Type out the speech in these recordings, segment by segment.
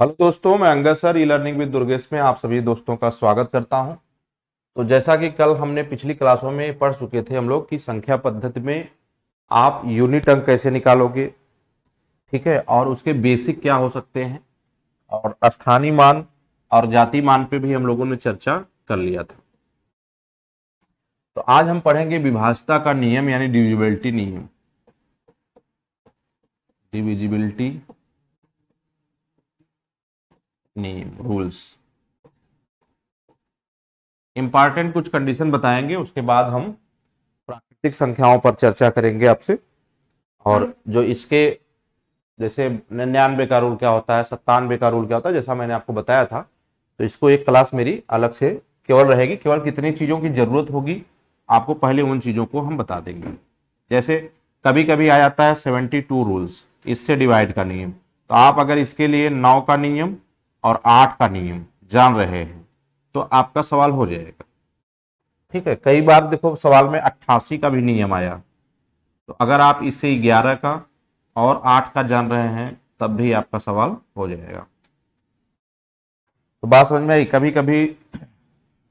Hello दोस्तों मैं Angad sir E learning with Durgesh में आप सभी दोस्तों का स्वागत करता हूं तो जैसा कि कल हमने पिछली क्लासों में पढ़ चुके थे हम लोग कि संख्या पद्धति में आप यूनिट अंक कैसे निकालोगे ठीक है और उसके बेसिक क्या हो सकते हैं और स्थानीय मान और जाति मान पे भी हम लोगों ने चर्चा कर लिया था तो आज हम पढ़ेंगे विभाषता का नियम यानी डिविजिबिलिटी नियम डिविजिबिलिटी नेम रूल्स इंपॉर्टेंट कुछ कंडीशन बताएंगे उसके बाद हम प्राकृतिक संख्याओं पर चर्चा करेंगे आपसे और जो इसके जैसे निन्यानवे का रूल क्या होता है सत्तानवे का रूल क्या होता है जैसा मैंने आपको बताया था तो इसको एक क्लास मेरी अलग से केवल रहेगी केवल कितनी चीज़ों की ज़रूरत होगी आपको पहले उन चीज़ों को हम बता देंगे जैसे कभी कभी आ जाता है सेवेंटी टू रूल्स इससे डिवाइड का नियम तो आप अगर इसके लिए नौ का नियम और आठ का नियम जान रहे हैं तो आपका सवाल हो जाएगा ठीक है कई बार देखो सवाल में अट्ठासी का भी नियम आया तो अगर आप इससे ग्यारह का और आठ का जान रहे हैं तब भी आपका सवाल हो जाएगा तो बात समझ में आई कभी कभी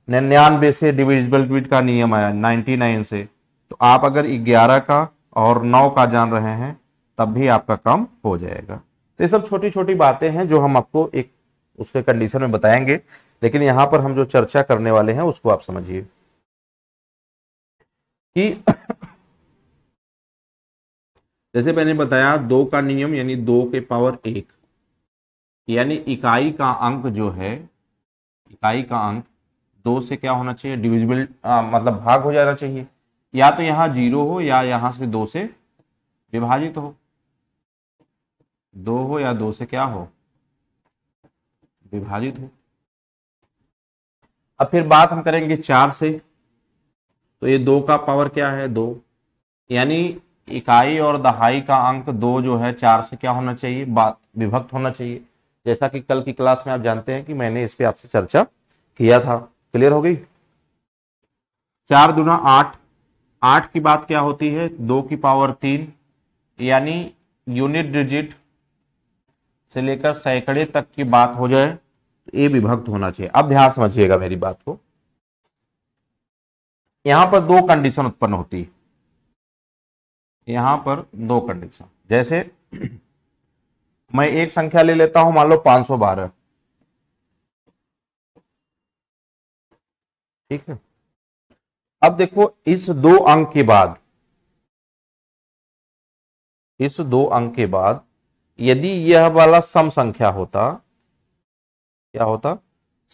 निन्यानवे से डिविजिबल का नियम आया 99 से तो आप अगर 11 का और 9 का जान रहे हैं तब भी आपका काम हो जाएगा तो ये सब छोटी छोटी बातें हैं जो हम आपको एक उसके कंडीशन में बताएंगे लेकिन यहां पर हम जो चर्चा करने वाले हैं उसको आप समझिए कि जैसे मैंने बताया दो का नियम यानी दो के पावर एक यानी इकाई का अंक जो है इकाई का अंक दो से क्या होना चाहिए डिविजिबल मतलब भाग हो जाना चाहिए या तो यहां जीरो हो या यहां से दो से विभाजित हो दो हो या दो से क्या हो विभाजित है अब फिर बात हम करेंगे चार से तो ये दो का पावर क्या है दो यानी इकाई और दहाई का अंक दो जो है चार से क्या होना चाहिए बात विभक्त होना चाहिए जैसा कि कल की क्लास में आप जानते हैं कि मैंने इस पर आपसे चर्चा किया था क्लियर हो गई चार दुना आठ आठ की बात क्या होती है दो की पावर तीन यानी यूनिट डिजिट से लेकर सैकड़े तक की बात हो जाए तो ए विभक्त होना चाहिए अब ध्यान समझिएगा मेरी बात को यहां पर दो कंडीशन उत्पन्न होती है यहां पर दो कंडीशन जैसे मैं एक संख्या ले लेता हूं मान लो 512 ठीक है अब देखो इस दो अंक के बाद इस दो अंक के बाद यदि यह वाला सम संख्या होता क्या होता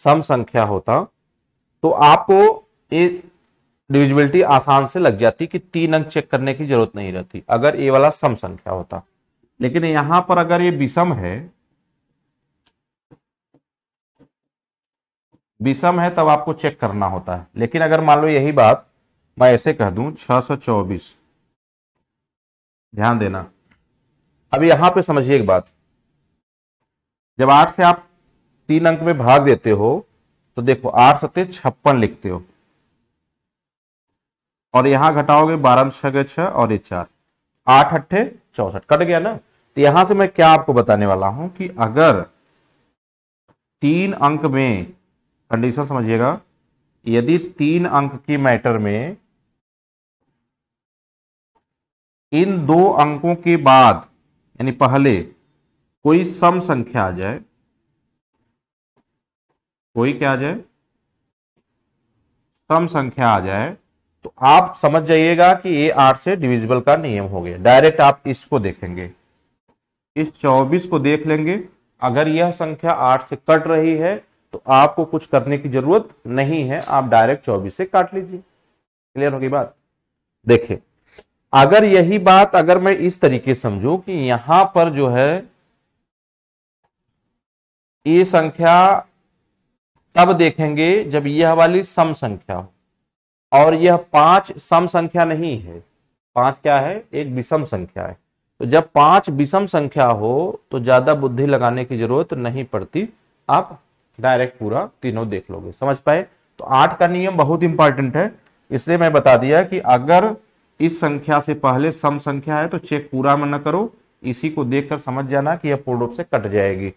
सम संख्या होता तो आपको ये डिविजिबिलिटी आसान से लग जाती कि तीन अंक चेक करने की जरूरत नहीं रहती अगर ये वाला सम संख्या होता लेकिन यहां पर अगर ये विषम है विषम है तब आपको चेक करना होता है लेकिन अगर मान लो यही बात मैं ऐसे कह दूं 624 ध्यान देना अब यहां पे समझिए एक बात जब आठ से आप तीन अंक में भाग देते हो तो देखो आठ सत्य छप्पन लिखते हो और यहां घटाओगे बारह छह गए छह और ये चार आठ अट्ठे चौसठ कट गया ना तो यहां से मैं क्या आपको बताने वाला हूं कि अगर तीन अंक में कंडीशन समझिएगा यदि तीन अंक की मैटर में इन दो अंकों के बाद यानी पहले कोई सम संख्या आ जाए कोई क्या आ जाए सम संख्या आ जाए तो आप समझ जाइएगा कि ये आठ से डिविजिबल का नियम हो गया डायरेक्ट आप इसको देखेंगे इस चौबीस को देख लेंगे अगर यह संख्या आठ से कट रही है तो आपको कुछ करने की जरूरत नहीं है आप डायरेक्ट चौबीस से काट लीजिए क्लियर होगी बात देखिए अगर यही बात अगर मैं इस तरीके समझू कि यहां पर जो है ये संख्या तब देखेंगे जब यह वाली सम संख्या हो और यह पांच सम संख्या नहीं है पांच क्या है एक विषम संख्या है तो जब पांच विषम संख्या हो तो ज्यादा बुद्धि लगाने की जरूरत नहीं पड़ती आप डायरेक्ट पूरा तीनों देख लोगे समझ पाए तो आठ का नियम बहुत इंपॉर्टेंट है इसलिए मैं बता दिया कि अगर इस संख्या से पहले सम संख्या है तो चेक पूरा में करो इसी को देखकर समझ जाना कि यह पूर्ण रूप से कट जाएगी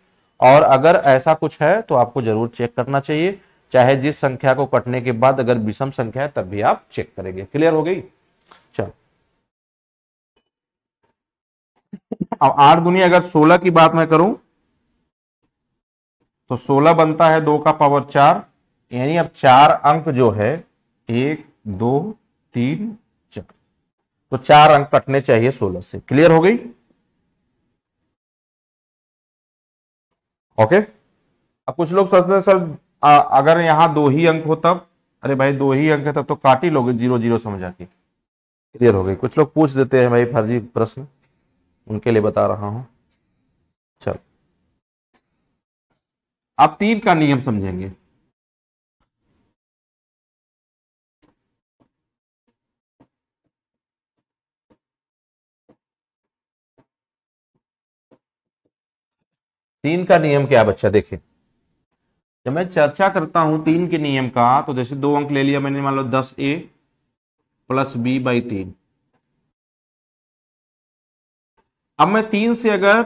और अगर ऐसा कुछ है तो आपको जरूर चेक करना चाहिए चाहे जिस संख्या को कटने के बाद अगर विषम संख्या है तब भी आप चेक करेंगे क्लियर हो गई चलो अब आठ दुनिया अगर सोलह की बात मैं करूं तो सोलह बनता है दो का पावर चार यानी अब चार अंक जो है एक दो तीन तो चार अंक कटने चाहिए सोलह से क्लियर हो गई ओके अब कुछ लोग सोचते हैं सर अगर यहां दो ही अंक हो तब अरे भाई दो ही अंक है तब तो काट ही लोगे जीरो जीरो समझा के क्लियर हो गई कुछ लोग पूछ देते हैं भाई फर्जी प्रश्न उनके लिए बता रहा हूं चल अब तीन का नियम समझेंगे तीन का नियम क्या बच्चा देखे जब मैं चर्चा करता हूं तीन के नियम का तो जैसे दो अंक ले लिया मैंने मान लो दस ए प्लस बी बाई तीन अब मैं तीन से अगर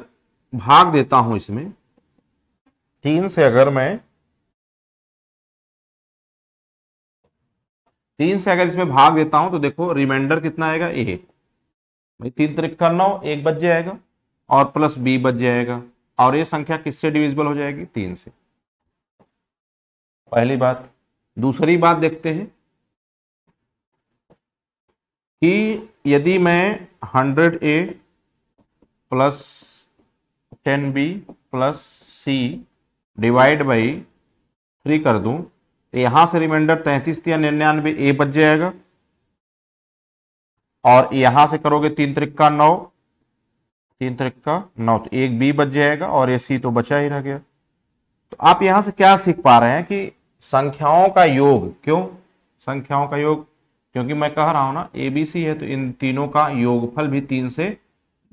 भाग देता हूं इसमें तीन से अगर मैं तीन से अगर इसमें भाग देता हूं तो देखो रिमाइंडर कितना आएगा ए भाई तीन तरीक तो का नौ एक बज जाएगा और प्लस बी बज जाएगा और ये संख्या किससे डिविजिबल हो जाएगी तीन से पहली बात दूसरी बात देखते हैं कि यदि मैं hundred A plus ten B plus C divide by three कर दूं तो यहां से रिमाइंडर तैंतीस या निन्यानवे ए बच जाएगा और यहां से करोगे तीन त्रिक्का नौ तीन तरह का नौ तो एक बी बच जाएगा और ये सी तो बचा ही रह गया तो आप यहां से क्या सीख पा रहे हैं कि संख्याओं का योग क्यों संख्याओं का योग क्योंकि मैं कह रहा हूं ना ए बी सी है तो इन तीनों का योगफल भी तीन से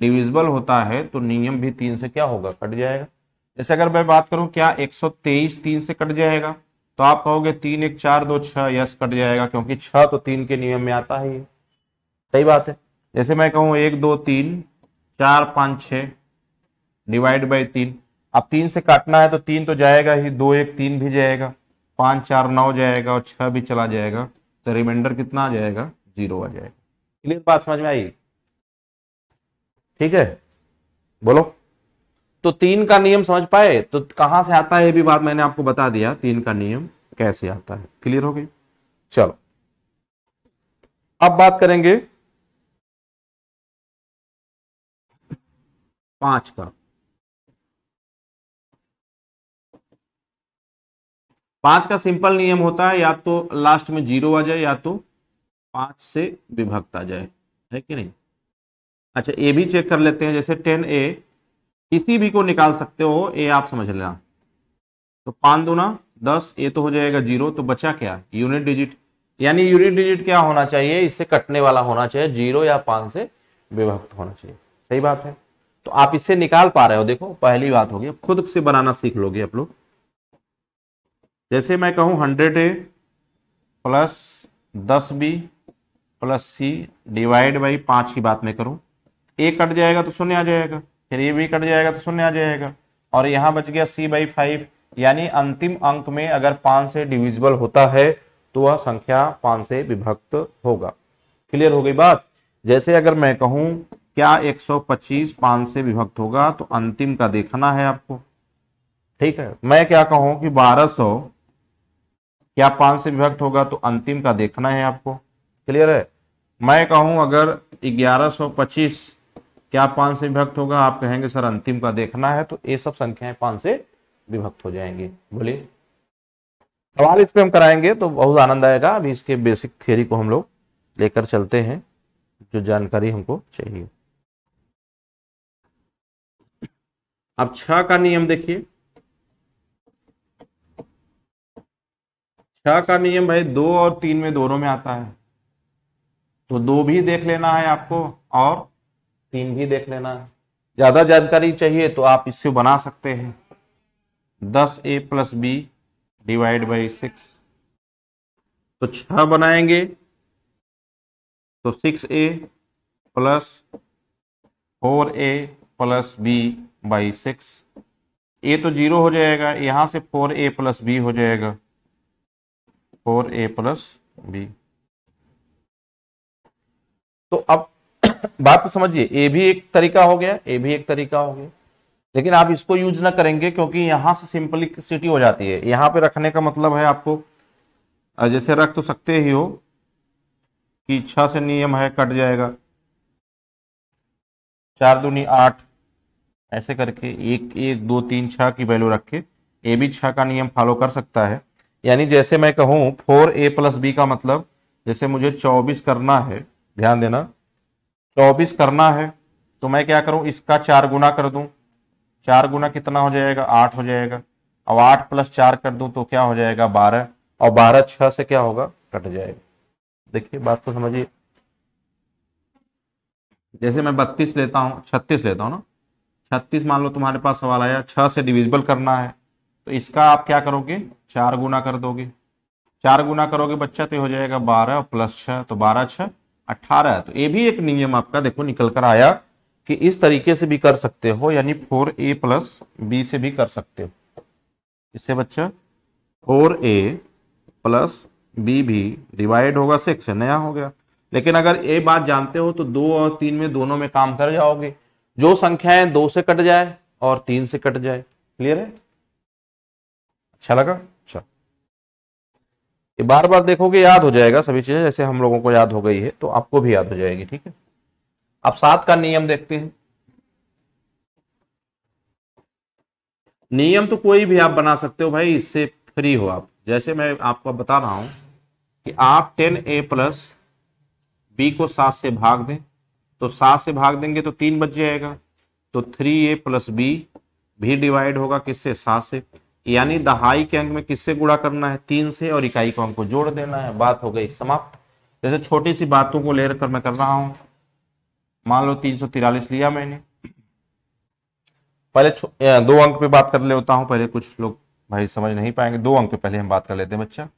डिविजिबल होता है तो नियम भी तीन से क्या होगा कट जाएगा जैसे अगर मैं बात करूं क्या 123 तीन से कट जाएगा तो आप कहोगे तीन एक चार दो छह यस कट जाएगा क्योंकि छह तो तीन के नियम में आता ही है सही बात है जैसे मैं कहूं एक दो तीन चार पांच छ डिवाइड बाई तीन अब तीन से काटना है तो तीन तो जाएगा ही दो एक तीन भी जाएगा पांच चार नौ जाएगा और छह भी चला जाएगा तो रिमाइंडर कितना आ जाएगा जीरो आ जाएगा क्लियर बात समझ में आई ठीक है बोलो तो तीन का नियम समझ पाए तो कहां से आता है ये भी बात मैंने आपको बता दिया तीन का नियम कैसे आता है क्लियर हो गई चलो अब बात करेंगे पांच का पांच का सिंपल नियम होता है या तो लास्ट में जीरो आ जाए या तो पांच से विभक्त आ जाए है कि नहीं अच्छा ए भी चेक कर लेते हैं जैसे टेन ए किसी भी को निकाल सकते हो ए आप समझ लेना तो पांच दूना दस ए तो हो जाएगा जीरो तो बचा क्या यूनिट डिजिट यानी यूनिट डिजिट क्या होना चाहिए इससे कटने वाला होना चाहिए जीरो या पांच से विभक्त होना चाहिए सही बात है तो आप इससे निकाल पा रहे हो देखो पहली बात होगी खुद से बनाना सीख लोगे आप लोग जैसे मैं कहूं हंड्रेड ए प्लस दस B plus C divide by पांच की बात में करूं ए कट जाएगा तो शून्य आ जाएगा फिर ए भी कट जाएगा तो शून्य आ जाएगा और यहां बच गया सी बाई फाइव यानी अंतिम अंक में अगर पांच से डिविजिबल होता है तो वह संख्या पांच से विभक्त होगा क्लियर हो गई बात जैसे अगर मैं कहूं क्या 125 पांच से विभक्त होगा तो अंतिम का देखना है आपको ठीक है मैं क्या कहूं कि 1200 क्या पांच से विभक्त होगा तो अंतिम का देखना है आपको क्लियर है मैं कहूं अगर 1125 क्या पांच से विभक्त होगा आप कहेंगे सर अंतिम का देखना है तो ये सब संख्याएं पांच से विभक्त हो जाएंगे बोलिए सवाल इस पर हम कराएंगे तो बहुत आनंद आएगा अभी इसके बेसिक थियोरी को हम लोग लेकर चलते हैं जो जानकारी हमको चाहिए अब छ का नियम देखिए छ का नियम भाई दो और तीन में दोनों में आता है तो दो भी देख लेना है आपको और तीन भी देख लेना है ज्यादा जानकारी चाहिए तो आप इससे बना सकते हैं दस A plus B divide by six तो छ बनाएंगे तो six A plus four A plus B by six A तो जीरो हो जाएगा यहां से फोर ए प्लस बी हो जाएगा फोर ए प्लस बी तो अब बात समझिए ए भी एक तरीका हो गया ए भी एक तरीका हो गया लेकिन आप इसको यूज ना करेंगे क्योंकि यहां से सिंपलिसिटी हो जाती है यहां पे रखने का मतलब है आपको जैसे रख तो सकते ही हो कि इच्छा से नियम है कट जाएगा चार दूनी आठ ऐसे करके एक एक दो तीन छः की वैल्यू रख के ए बी छः का नियम फॉलो कर सकता है यानी जैसे मैं कहूँ फोर ए प्लस बी का मतलब जैसे मुझे चौबीस करना है ध्यान देना चौबीस करना है तो मैं क्या करूँ इसका चार गुना कर दूँ चार गुना कितना हो जाएगा आठ हो जाएगा अब आठ प्लस चार कर दूँ तो क्या हो जाएगा बारह और बारह छः से क्या होगा कट जाएगा देखिए बात को समझिए जैसे मैं बत्तीस लेता हूँ छत्तीस लेता हूँ ना छत्तीस मान लो तुम्हारे पास सवाल आया छह से डिविजिबल करना है तो इसका आप क्या करोगे चार गुना कर दोगे चार गुना करोगे बच्चा तो हो जाएगा बारह प्लस छह तो बारह छह अट्ठारह तो ये भी एक नियम आपका देखो निकल कर आया कि इस तरीके से भी कर सकते हो यानी फोर ए प्लस बी से भी कर सकते हो इससे बच्चा फोर ए प्लस बी भी डिवाइड होगा सिक्स नया हो गया लेकिन अगर ये बात जानते हो तो दो और तीन में दोनों में काम कर जाओगे जो संख्याएं दो से कट जाए और तीन से कट जाए क्लियर है अच्छा लगा अच्छा ये बार बार देखोगे याद हो जाएगा सभी चीजें जैसे हम लोगों को याद हो गई है तो आपको भी याद हो जाएगी ठीक है अब सात का नियम देखते हैं नियम तो कोई भी आप बना सकते हो भाई इससे फ्री हो आप जैसे मैं आपको बता रहा हूं कि आप टेन ए प्लस बी को सात से भाग दें तो सात से भाग देंगे तो तीन बच जाएगा तो थ्री ए प्लस बी भी डिवाइड होगा किससे सात से यानी दहाई के अंक में किससे गुणा करना है तीन से और इकाई को हमको जोड़ देना है बात हो गई समाप्त जैसे छोटी सी बातों को लेकर मैं कर रहा हूं मान लो तीन सौ तिरालीस लिया मैंने पहले दो अंक पे बात कर लेता हूं पहले कुछ लोग भाई समझ नहीं पाएंगे दो अंक पे पहले हम बात कर लेते हैं बच्चा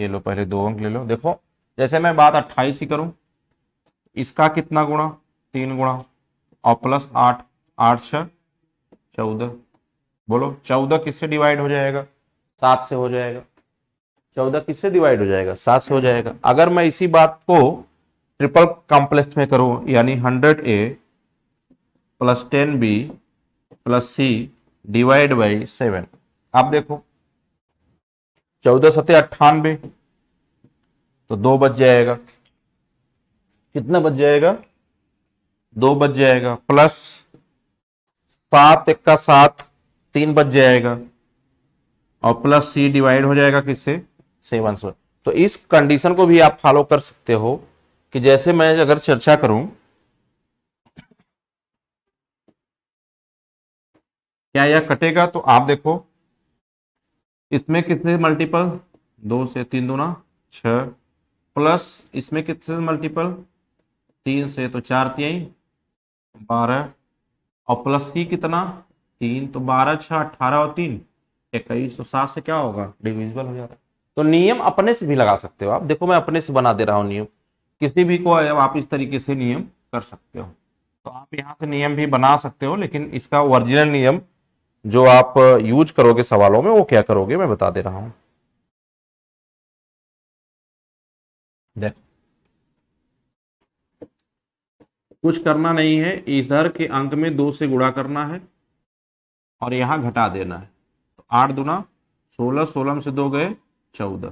ये लो पहले दो अंक ले लो देखो जैसे मैं बात अट्ठाईस ही करूं इसका कितना गुणा तीन गुणा और प्लस आठ आठ छ चौदह बोलो चौदह किससे डिवाइड हो जाएगा सात से हो जाएगा चौदह किससे डिवाइड हो जाएगा सात से हो जाएगा अगर मैं इसी बात को ट्रिपल कॉम्प्लेक्स में करूं यानी hundred A plus ten B plus C divide by seven आप देखो चौदह सतह अट्ठानबे तो दो बच जाएगा कितना बच जाएगा दो बच जाएगा प्लस सात एक का सात तीन बच जाएगा और प्लस सी डिवाइड हो जाएगा किससे सेवन से तो इस कंडीशन को भी आप फॉलो कर सकते हो कि जैसे मैं अगर चर्चा करूं क्या यह कटेगा तो आप देखो इसमें कितने मल्टीपल दो से तीन दो ना छ प्लस इसमें कितने मल्टीपल तीन से तो चार तिहाई बारह और प्लस ही कितना तीन तो बारह छह अट्ठारह और तीन इक्कीस तो सात से क्या होगा डिविजिबल हो जाएगा तो नियम अपने से भी लगा सकते हो आप देखो मैं अपने से बना दे रहा हूँ नियम किसी भी को आप इस तरीके से नियम कर सकते हो तो आप यहाँ से नियम भी बना सकते हो लेकिन इसका ओरिजिनल नियम जो आप यूज करोगे सवालों में वो क्या करोगे मैं बता दे रहा हूँ देखो कुछ करना नहीं है इधर के अंक में दो से गुणा करना है और यहाँ घटा देना है तो आठ दुना सोलह सोलह में से दो गए चौदह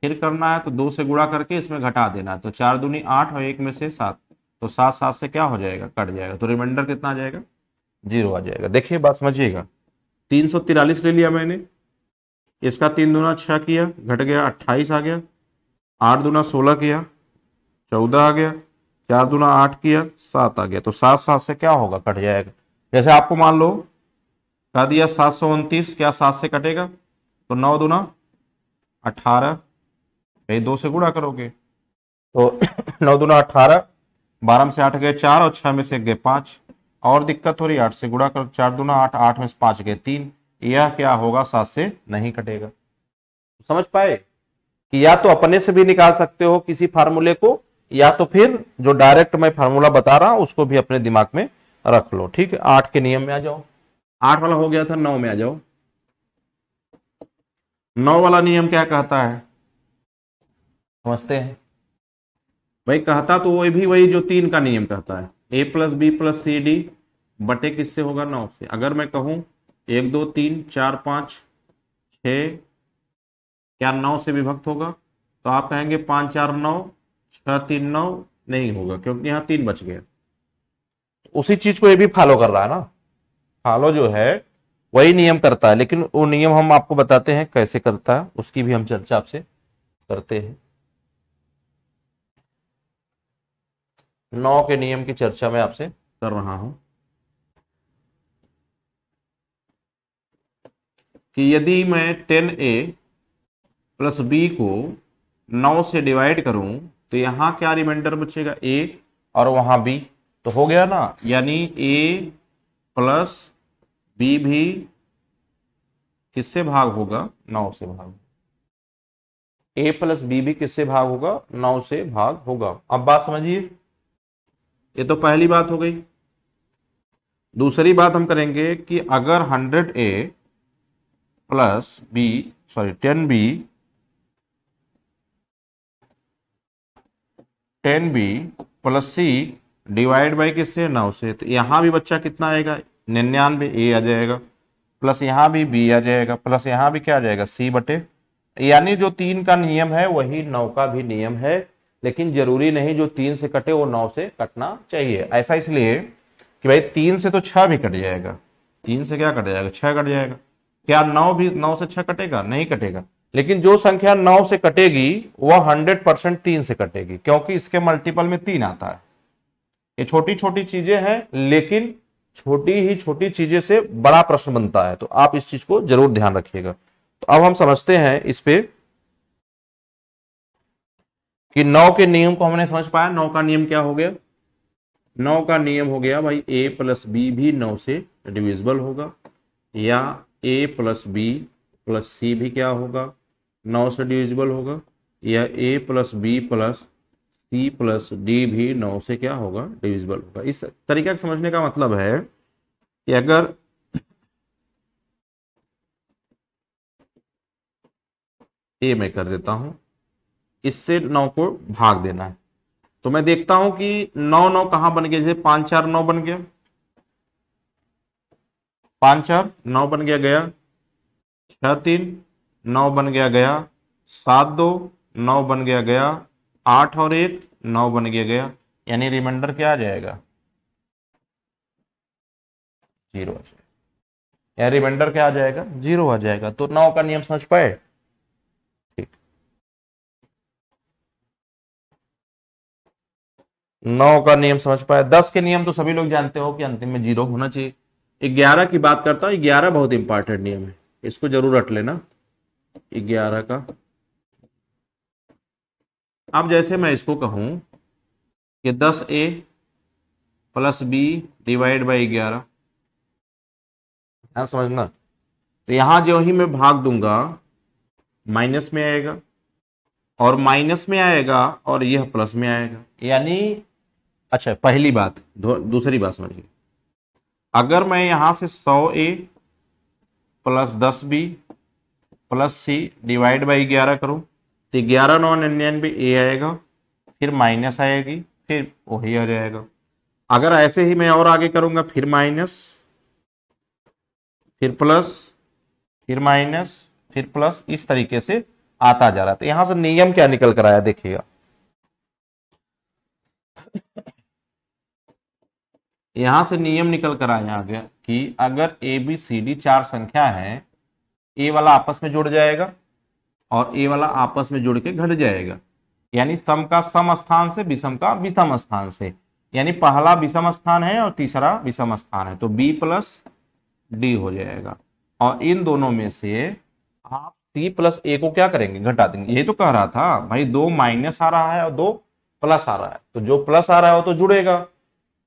फिर करना है तो दो से गुणा करके इसमें घटा देना है तो चार दुनी आठ और एक में से सात तो सात सात से क्या हो जाएगा कट जाएगा तो रिमाइंडर कितना आ जाएगा जीरो आ जाएगा देखिए बात समझिएगा तीन सौ तिरालीस ले लिया मैंने इसका तीन दुना छः किया घट गया अट्ठाईस आ गया आठ दुना सोलह किया चौदह आ गया चार दुना आठ किया सात आ गया तो सात सात से क्या होगा कट जाएगा जैसे आपको मान लो कह दिया सात सौ उनतीस क्या सात से कटेगा तो नौ दूना अठारह दो से गुणा करोगे तो नौ दूना अठारह बारह में से आठ गए चार और छह में से गए पांच और दिक्कत हो रही आठ से गुणा करो चार दूना आठ आठ में से पांच गए तीन यह क्या होगा सात से नहीं कटेगा समझ पाए कि या तो अपने से भी निकाल सकते हो किसी फार्मूले को या तो फिर जो डायरेक्ट मैं फार्मूला बता रहा हूं उसको भी अपने दिमाग में रख लो ठीक है आठ के नियम में आ जाओ आठ वाला हो गया था नौ में आ जाओ नौ वाला नियम क्या कहता है समझते हैं भाई कहता तो वही भी वही जो तीन का नियम कहता है A plus B plus C D बटे किससे होगा नौ से अगर मैं कहूं एक दो तीन चार पांच छ क्या नौ से विभक्त होगा तो आप कहेंगे पांच चार नौ छह तीन नौ नहीं होगा क्योंकि यहाँ तीन बच गए उसी चीज को ये भी फॉलो कर रहा है ना फॉलो जो है वही नियम करता है लेकिन वो नियम हम आपको बताते हैं कैसे करता है उसकी भी हम चर्चा आपसे करते हैं नौ के नियम की चर्चा मैं आपसे कर रहा हूं कि यदि मैं टेन ए प्लस बी को नौ से डिवाइड करूं तो यहाँ क्या रिमाइंडर बचेगा ए और वहाँ बी तो हो गया ना यानी ए प्लस बी भी किससे भाग होगा नौ से भाग ए प्लस बी भी किससे भाग होगा नौ से भाग होगा अब बात समझिए ये तो पहली बात हो गई दूसरी बात हम करेंगे कि अगर hundred A plus B sorry ten B ten B plus C divide by किससे नौ से तो यहाँ भी बच्चा कितना आएगा निन्यानवे ए आ जाएगा प्लस यहाँ भी बी आ जाएगा प्लस यहाँ भी क्या आ जाएगा सी बटे यानी जो तीन का नियम है वही नौ का भी नियम है लेकिन जरूरी नहीं जो तीन से कटे वो नौ से कटना चाहिए ऐसा इसलिए कि भाई तीन से तो छह भी कट जाएगा तीन से क्या कट जाएगा छह कट जाएगा क्या नौ भी नौ से छह कटेगा नहीं कटेगा लेकिन जो संख्या नौ से कटेगी वह हंड्रेड परसेंट तीन से कटेगी क्योंकि इसके मल्टीपल में तीन आता है ये छोटी छोटी चीजें हैं लेकिन छोटी ही छोटी चीजें से बड़ा प्रश्न बनता है तो आप इस चीज को जरूर ध्यान रखिएगा तो अब हम समझते हैं इस पे कि नौ के नियम को हमने समझ पाया नौ का नियम क्या हो गया नौ का नियम हो गया भाई ए प्लस बी भी नौ से डिविजिबल होगा या A plus B plus C भी क्या होगा नौ से डिविजिबल होगा या A plus B plus C plus D भी नौ से क्या होगा डिविजिबल होगा इस तरीका समझने का मतलब है कि अगर ए मैं कर देता हूं इससे नौ को भाग देना है तो मैं देखता हूं कि नौ नौ कहां बन गया जैसे पांच चार नौ बन गया पांच चार नौ बन गया गया छह तीन नौ बन गया गया सात दो नौ बन गया गया आठ और एक नौ बन गया गया यानी रिमाइंडर क्या आ जाएगा जीरो आ जाएगा यानी रिमाइंडर क्या आ जाएगा जीरो आ जाएगा तो नौ का नियम समझ पाए ठीक नौ का नियम समझ पाए दस के नियम तो सभी लोग जानते हो कि अंतिम में जीरो होना चाहिए ग्यारह की बात करता हूं ग्यारह बहुत इंपॉर्टेंट नियम है इसको जरूर रट लेना ग्यारह का अब जैसे मैं इसको कहूं कि दस A plus B divide by ग्यारह समझना तो यहां जो ही मैं भाग दूंगा माइनस में आएगा और माइनस में आएगा और यह प्लस में आएगा यानी अच्छा पहली बात दूसरी बात समझिए अगर मैं यहां से सौ ए प्लस दस B plus C divide by ग्यारह करो तो ग्यारह नौ निन्यानवे ए आएगा फिर माइनस आएगी फिर वही आ जाएगा अगर ऐसे ही मैं और आगे करूंगा फिर माइनस फिर प्लस फिर माइनस फिर प्लस इस तरीके से आता जा रहा है तो यहां से नियम क्या निकल कर आया देखिएगा यहां से नियम निकल कर आया गया कि अगर ए बी सी डी चार संख्या है ए वाला आपस में जुड़ जाएगा और ए वाला आपस में जुड़ के घट जाएगा यानी सम का सम स्थान से विषम का विषम स्थान से यानी पहला विषम स्थान है और तीसरा विषम स्थान है तो बी प्लस डी हो जाएगा और इन दोनों में से आप सी प्लस ए को क्या करेंगे घटा देंगे ये तो कह रहा था भाई दो माइनस आ रहा है और दो प्लस आ रहा है तो जो प्लस आ रहा है वो तो जुड़ेगा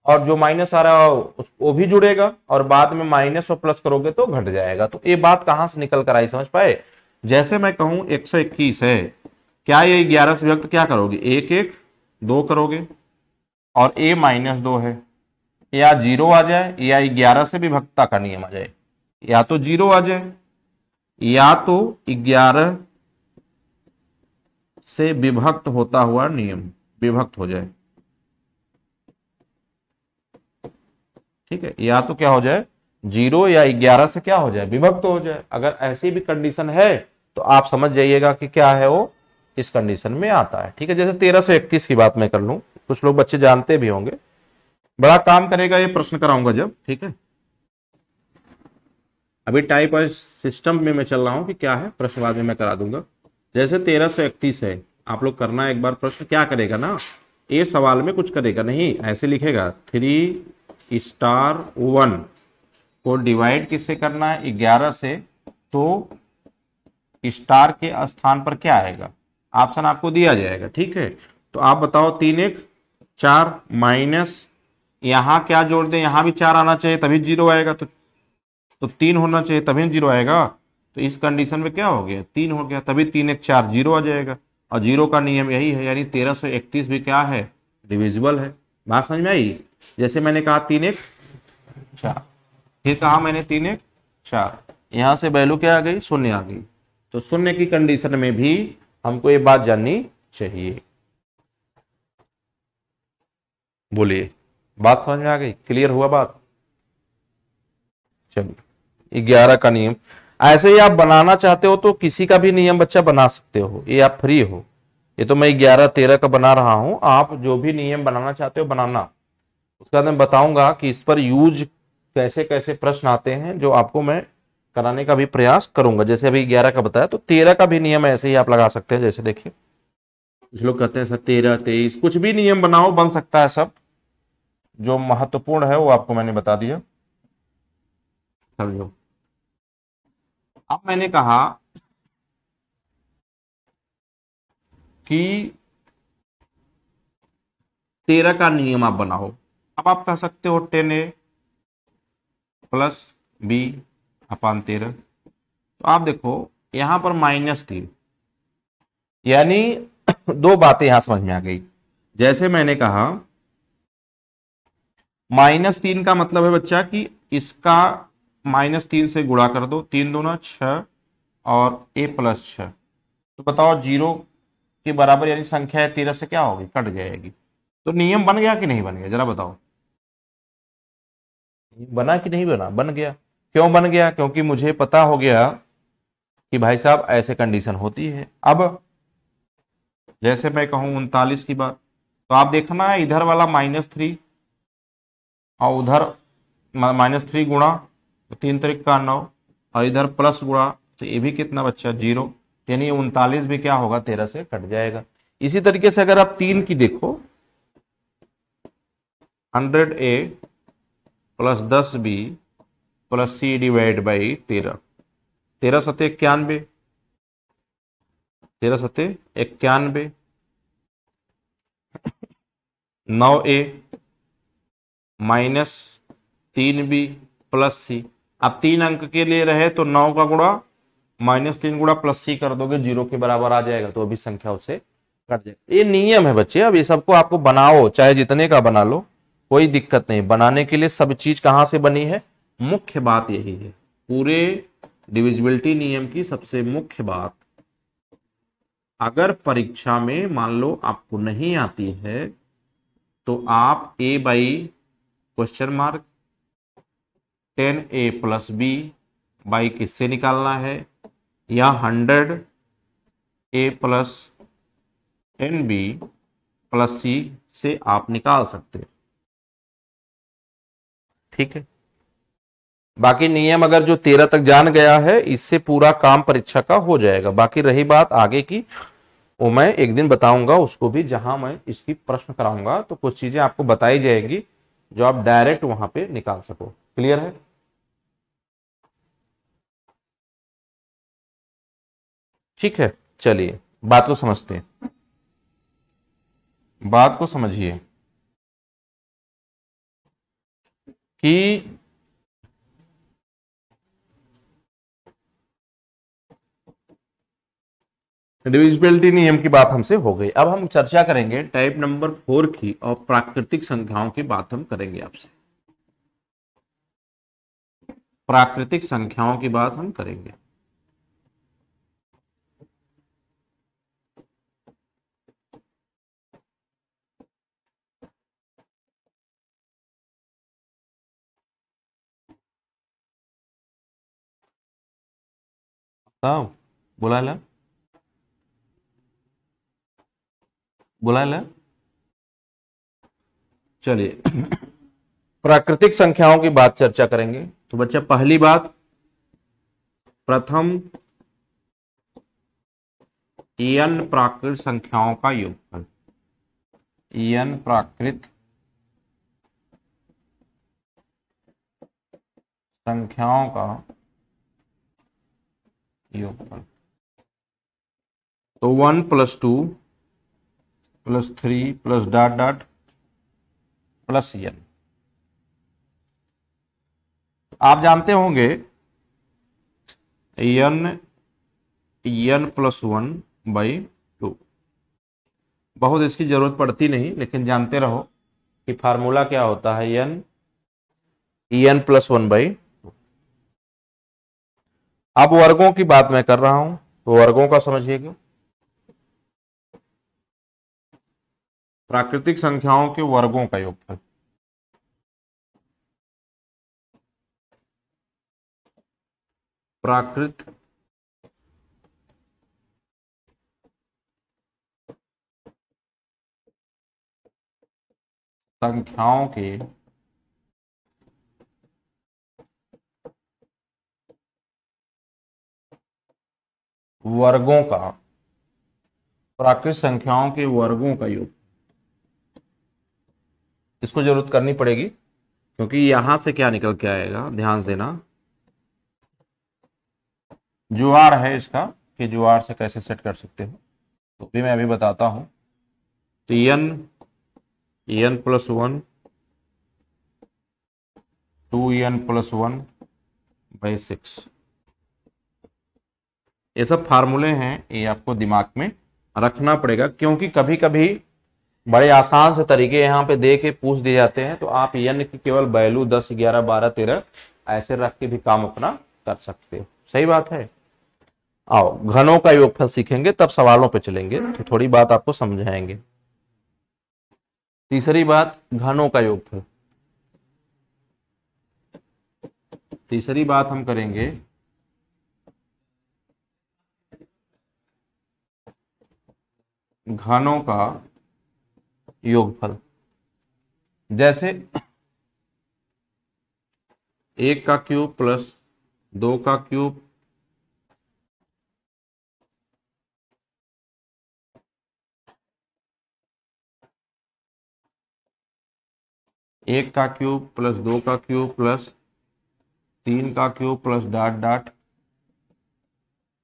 और जो माइनस आ रहा है वो भी जुड़ेगा और बाद में माइनस और प्लस करोगे तो घट जाएगा तो ये बात कहां से निकल कर आई समझ पाए जैसे मैं कहूं 121 है क्या ये 11 से व्यक्त क्या करोगे एक एक दो करोगे और ए माइनस दो है या जीरो आ जाए या ग्यारह से विभक्ता का नियम आ जाए या तो जीरो आ जाए या तो ग्यारह से विभक्त होता हुआ नियम विभक्त हो जाए ठीक है या तो क्या हो जाए जीरो या ग्यारह से क्या हो जाए विभक्त तो हो जाए अगर ऐसी भी कंडीशन है तो आप समझ जाइएगा कि क्या है वो इस कंडीशन में आता है ठीक है जैसे तेरह सौ इकतीस की बात मैं कर लूँ कुछ लोग बच्चे जानते भी होंगे बड़ा काम करेगा ये प्रश्न कराऊंगा जब ठीक है अभी टाइप और सिस्टम में मैं चल रहा हूं कि क्या है प्रश्न बाद में मैं करा दूंगा जैसे तेरह सौ इकतीस है आप लोग करना एक बार प्रश्न क्या करेगा ना ये सवाल में कुछ करेगा नहीं ऐसे लिखेगा थ्री स्टार वन को डिवाइड किससे करना है ग्यारह से तो स्टार के स्थान पर क्या आएगा ऑप्शन आपको दिया जाएगा ठीक है तो आप बताओ तीन एक चार माइनस यहां क्या जोड़ दें यहां भी चार आना चाहिए तभी जीरो आएगा तो तो तीन होना चाहिए तभी जीरो आएगा तो इस कंडीशन में क्या हो गया तीन हो गया तभी तीन एक चार जीरो आ जाएगा और जीरो का नियम यही है यानी तेरह सौ इकतीस भी क्या है डिविजिबल है बात समझ में आई जैसे मैंने कहा तीन एक चार अच्छा। फिर कहा मैंने तीन एक चार अच्छा। यहाँ से वैल्यू क्या आ गई शून्य आ गई तो शून्य की कंडीशन में भी हमको ये बात जाननी चाहिए बोलिए बात समझ में आ गई क्लियर हुआ बात चलिए ग्यारह का नियम ऐसे ही आप बनाना चाहते हो तो किसी का भी नियम बच्चा बना सकते हो ये आप फ्री हो ये तो मैं ग्यारह तेरह का बना रहा हूं आप जो भी नियम बनाना चाहते हो बनाना उसके बाद मैं बताऊंगा कि इस पर यूज कैसे कैसे प्रश्न आते हैं जो आपको मैं कराने का भी प्रयास करूंगा जैसे अभी ग्यारह का बताया तो तेरह का भी नियम ऐसे ही आप लगा सकते हैं जैसे देखिए कुछ लोग कहते हैं सर तेरह तेईस कुछ भी नियम बनाओ बन सकता है सब जो महत्वपूर्ण है वो आपको मैंने बता दिया समझो अब मैंने कहा कि तेरह का नियम आप बनाओ अब आप कह सकते हो ten A plus B upon तेरह तो आप देखो यहां पर माइनस थी यानी दो बातें यहां समझ में आ गई जैसे मैंने कहा माइनस तीन का मतलब है बच्चा कि इसका माइनस तीन से गुणा कर दो तीन दो ना छ और ए प्लस छ तो बताओ जीरो के बराबर यानी संख्या है तेरह से क्या होगी कट जाएगी तो नियम बन गया कि नहीं बन गया जरा बताओ बना कि नहीं बना बन गया क्यों बन गया क्योंकि मुझे पता हो गया कि भाई साहब ऐसे कंडीशन होती है अब जैसे मैं कहूं उनतालीस की बात तो आप देखना है इधर वाला माइनस थ्री और उधर माइनस थ्री गुणा तो तीन तरीक का नौ और इधर प्लस गुणा तो ये भी कितना बच्चा जीरो यानी उनतालीस भी क्या होगा तेरह से कट जाएगा इसी तरीके से अगर आप तीन की देखो हंड्रेड ए प्लस दस B plus C divide by तेरह तेरह सत्य इक्यानवे तेरह सत्य इक्यानबे नौ ए माइनस तीन बी प्लस सी अब तीन अंक के लिए रहे तो नौ का गुणा माइनस तीन गुणा प्लस सी कर दोगे जीरो के बराबर आ जाएगा तो अभी संख्या उसे कट जाएगा ये नियम है बच्चे अब ये सबको आपको बनाओ चाहे जितने का बना लो कोई दिक्कत नहीं बनाने के लिए सब चीज कहाँ से बनी है मुख्य बात यही है पूरे डिविजिबिलिटी नियम की सबसे मुख्य बात अगर परीक्षा में मान लो आपको नहीं आती है तो आप A by question mark ten A plus B by किससे निकालना है या hundred A plus N B plus C से आप निकाल सकते हैं ठीक है बाकी नियम अगर जो तेरह तक जान गया है इससे पूरा काम परीक्षा का हो जाएगा बाकी रही बात आगे की वो मैं एक दिन बताऊंगा उसको भी जहां मैं इसकी प्रश्न कराऊंगा तो कुछ चीजें आपको बताई जाएगी जो आप डायरेक्ट वहां पे निकाल सको क्लियर है ठीक है चलिए बात को समझते हैं बात को समझिए कि डिविजिबिलिटी नियम की बात हमसे हो गई अब हम चर्चा करेंगे टाइप नंबर फोर की और प्राकृतिक संख्याओं की बात हम करेंगे आपसे प्राकृतिक संख्याओं की बात हम करेंगे ला बोलायला ला चलिए प्राकृतिक संख्याओं की बात चर्चा करेंगे तो बच्चा पहली बात प्रथम एन प्राकृत संख्याओं का योगफल एन प्राकृत संख्याओं का तो one plus two plus three plus dot dot plus N आप जानते होंगे N N plus one by two बहुत इसकी जरूरत पड़ती नहीं लेकिन जानते रहो कि फार्मूला क्या होता है N N plus one by अब वर्गों की बात मैं कर रहा हूं तो वर्गों का समझिएगा प्राकृतिक संख्याओं के वर्गों का योगफल प्राकृत संख्याओं के वर्गों का प्राकृत संख्याओं के वर्गों का योग इसको जरूरत करनी पड़ेगी क्योंकि यहां से क्या निकल के आएगा ध्यान देना जुआर है इसका कि जुआर से कैसे सेट कर सकते हो तो भी मैं अभी बताता हूं तो N N plus one two N plus one by six ये सब फार्मूले हैं ये आपको दिमाग में रखना पड़ेगा क्योंकि कभी कभी बड़े आसान से तरीके यहाँ पे दे के पूछ दिए जाते हैं तो आप यन की केवल वैल्यू दस ग्यारह बारह तेरह ऐसे रख के भी काम अपना कर सकते हो सही बात है आओ घनों का योगफल सीखेंगे तब सवालों पे चलेंगे तो थोड़ी बात आपको समझाएंगे तीसरी बात घनों का योगफल तीसरी बात हम करेंगे घनों का योगफल जैसे एक का क्यूब प्लस दो का क्यूब एक का क्यूब प्लस दो का क्यूब प्लस तीन का cube plus dot dot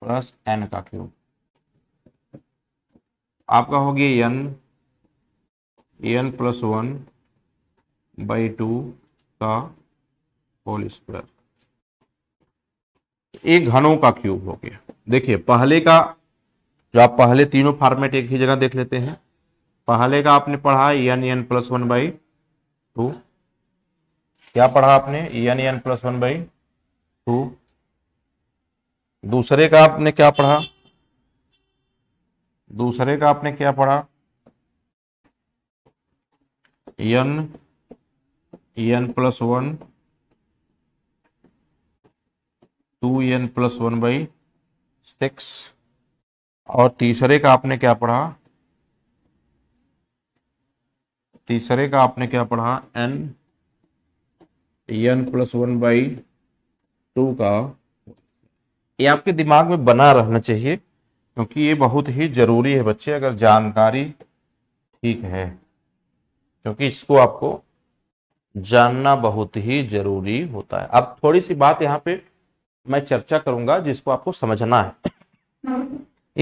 plus N का क्यूब आपका हो गया N N plus one by two का होल स्क्वायर एक घनों का क्यूब हो गया देखिए पहले का जो आप पहले तीनों फॉर्मेट एक ही जगह देख लेते हैं पहले का आपने पढ़ा N N plus one by two क्या पढ़ा आपने N N plus one by two दूसरे का आपने क्या पढ़ा दूसरे का आपने क्या पढ़ा N N plus one two N plus one by six और तीसरे का आपने क्या पढ़ा तीसरे का आपने क्या पढ़ा N N plus one by two का ये आपके दिमाग में बना रहना चाहिए क्योंकि ये बहुत ही ज़रूरी है बच्चे अगर जानकारी ठीक है क्योंकि इसको आपको जानना बहुत ही ज़रूरी होता है अब थोड़ी सी बात यहाँ पे मैं चर्चा करूंगा जिसको आपको समझना है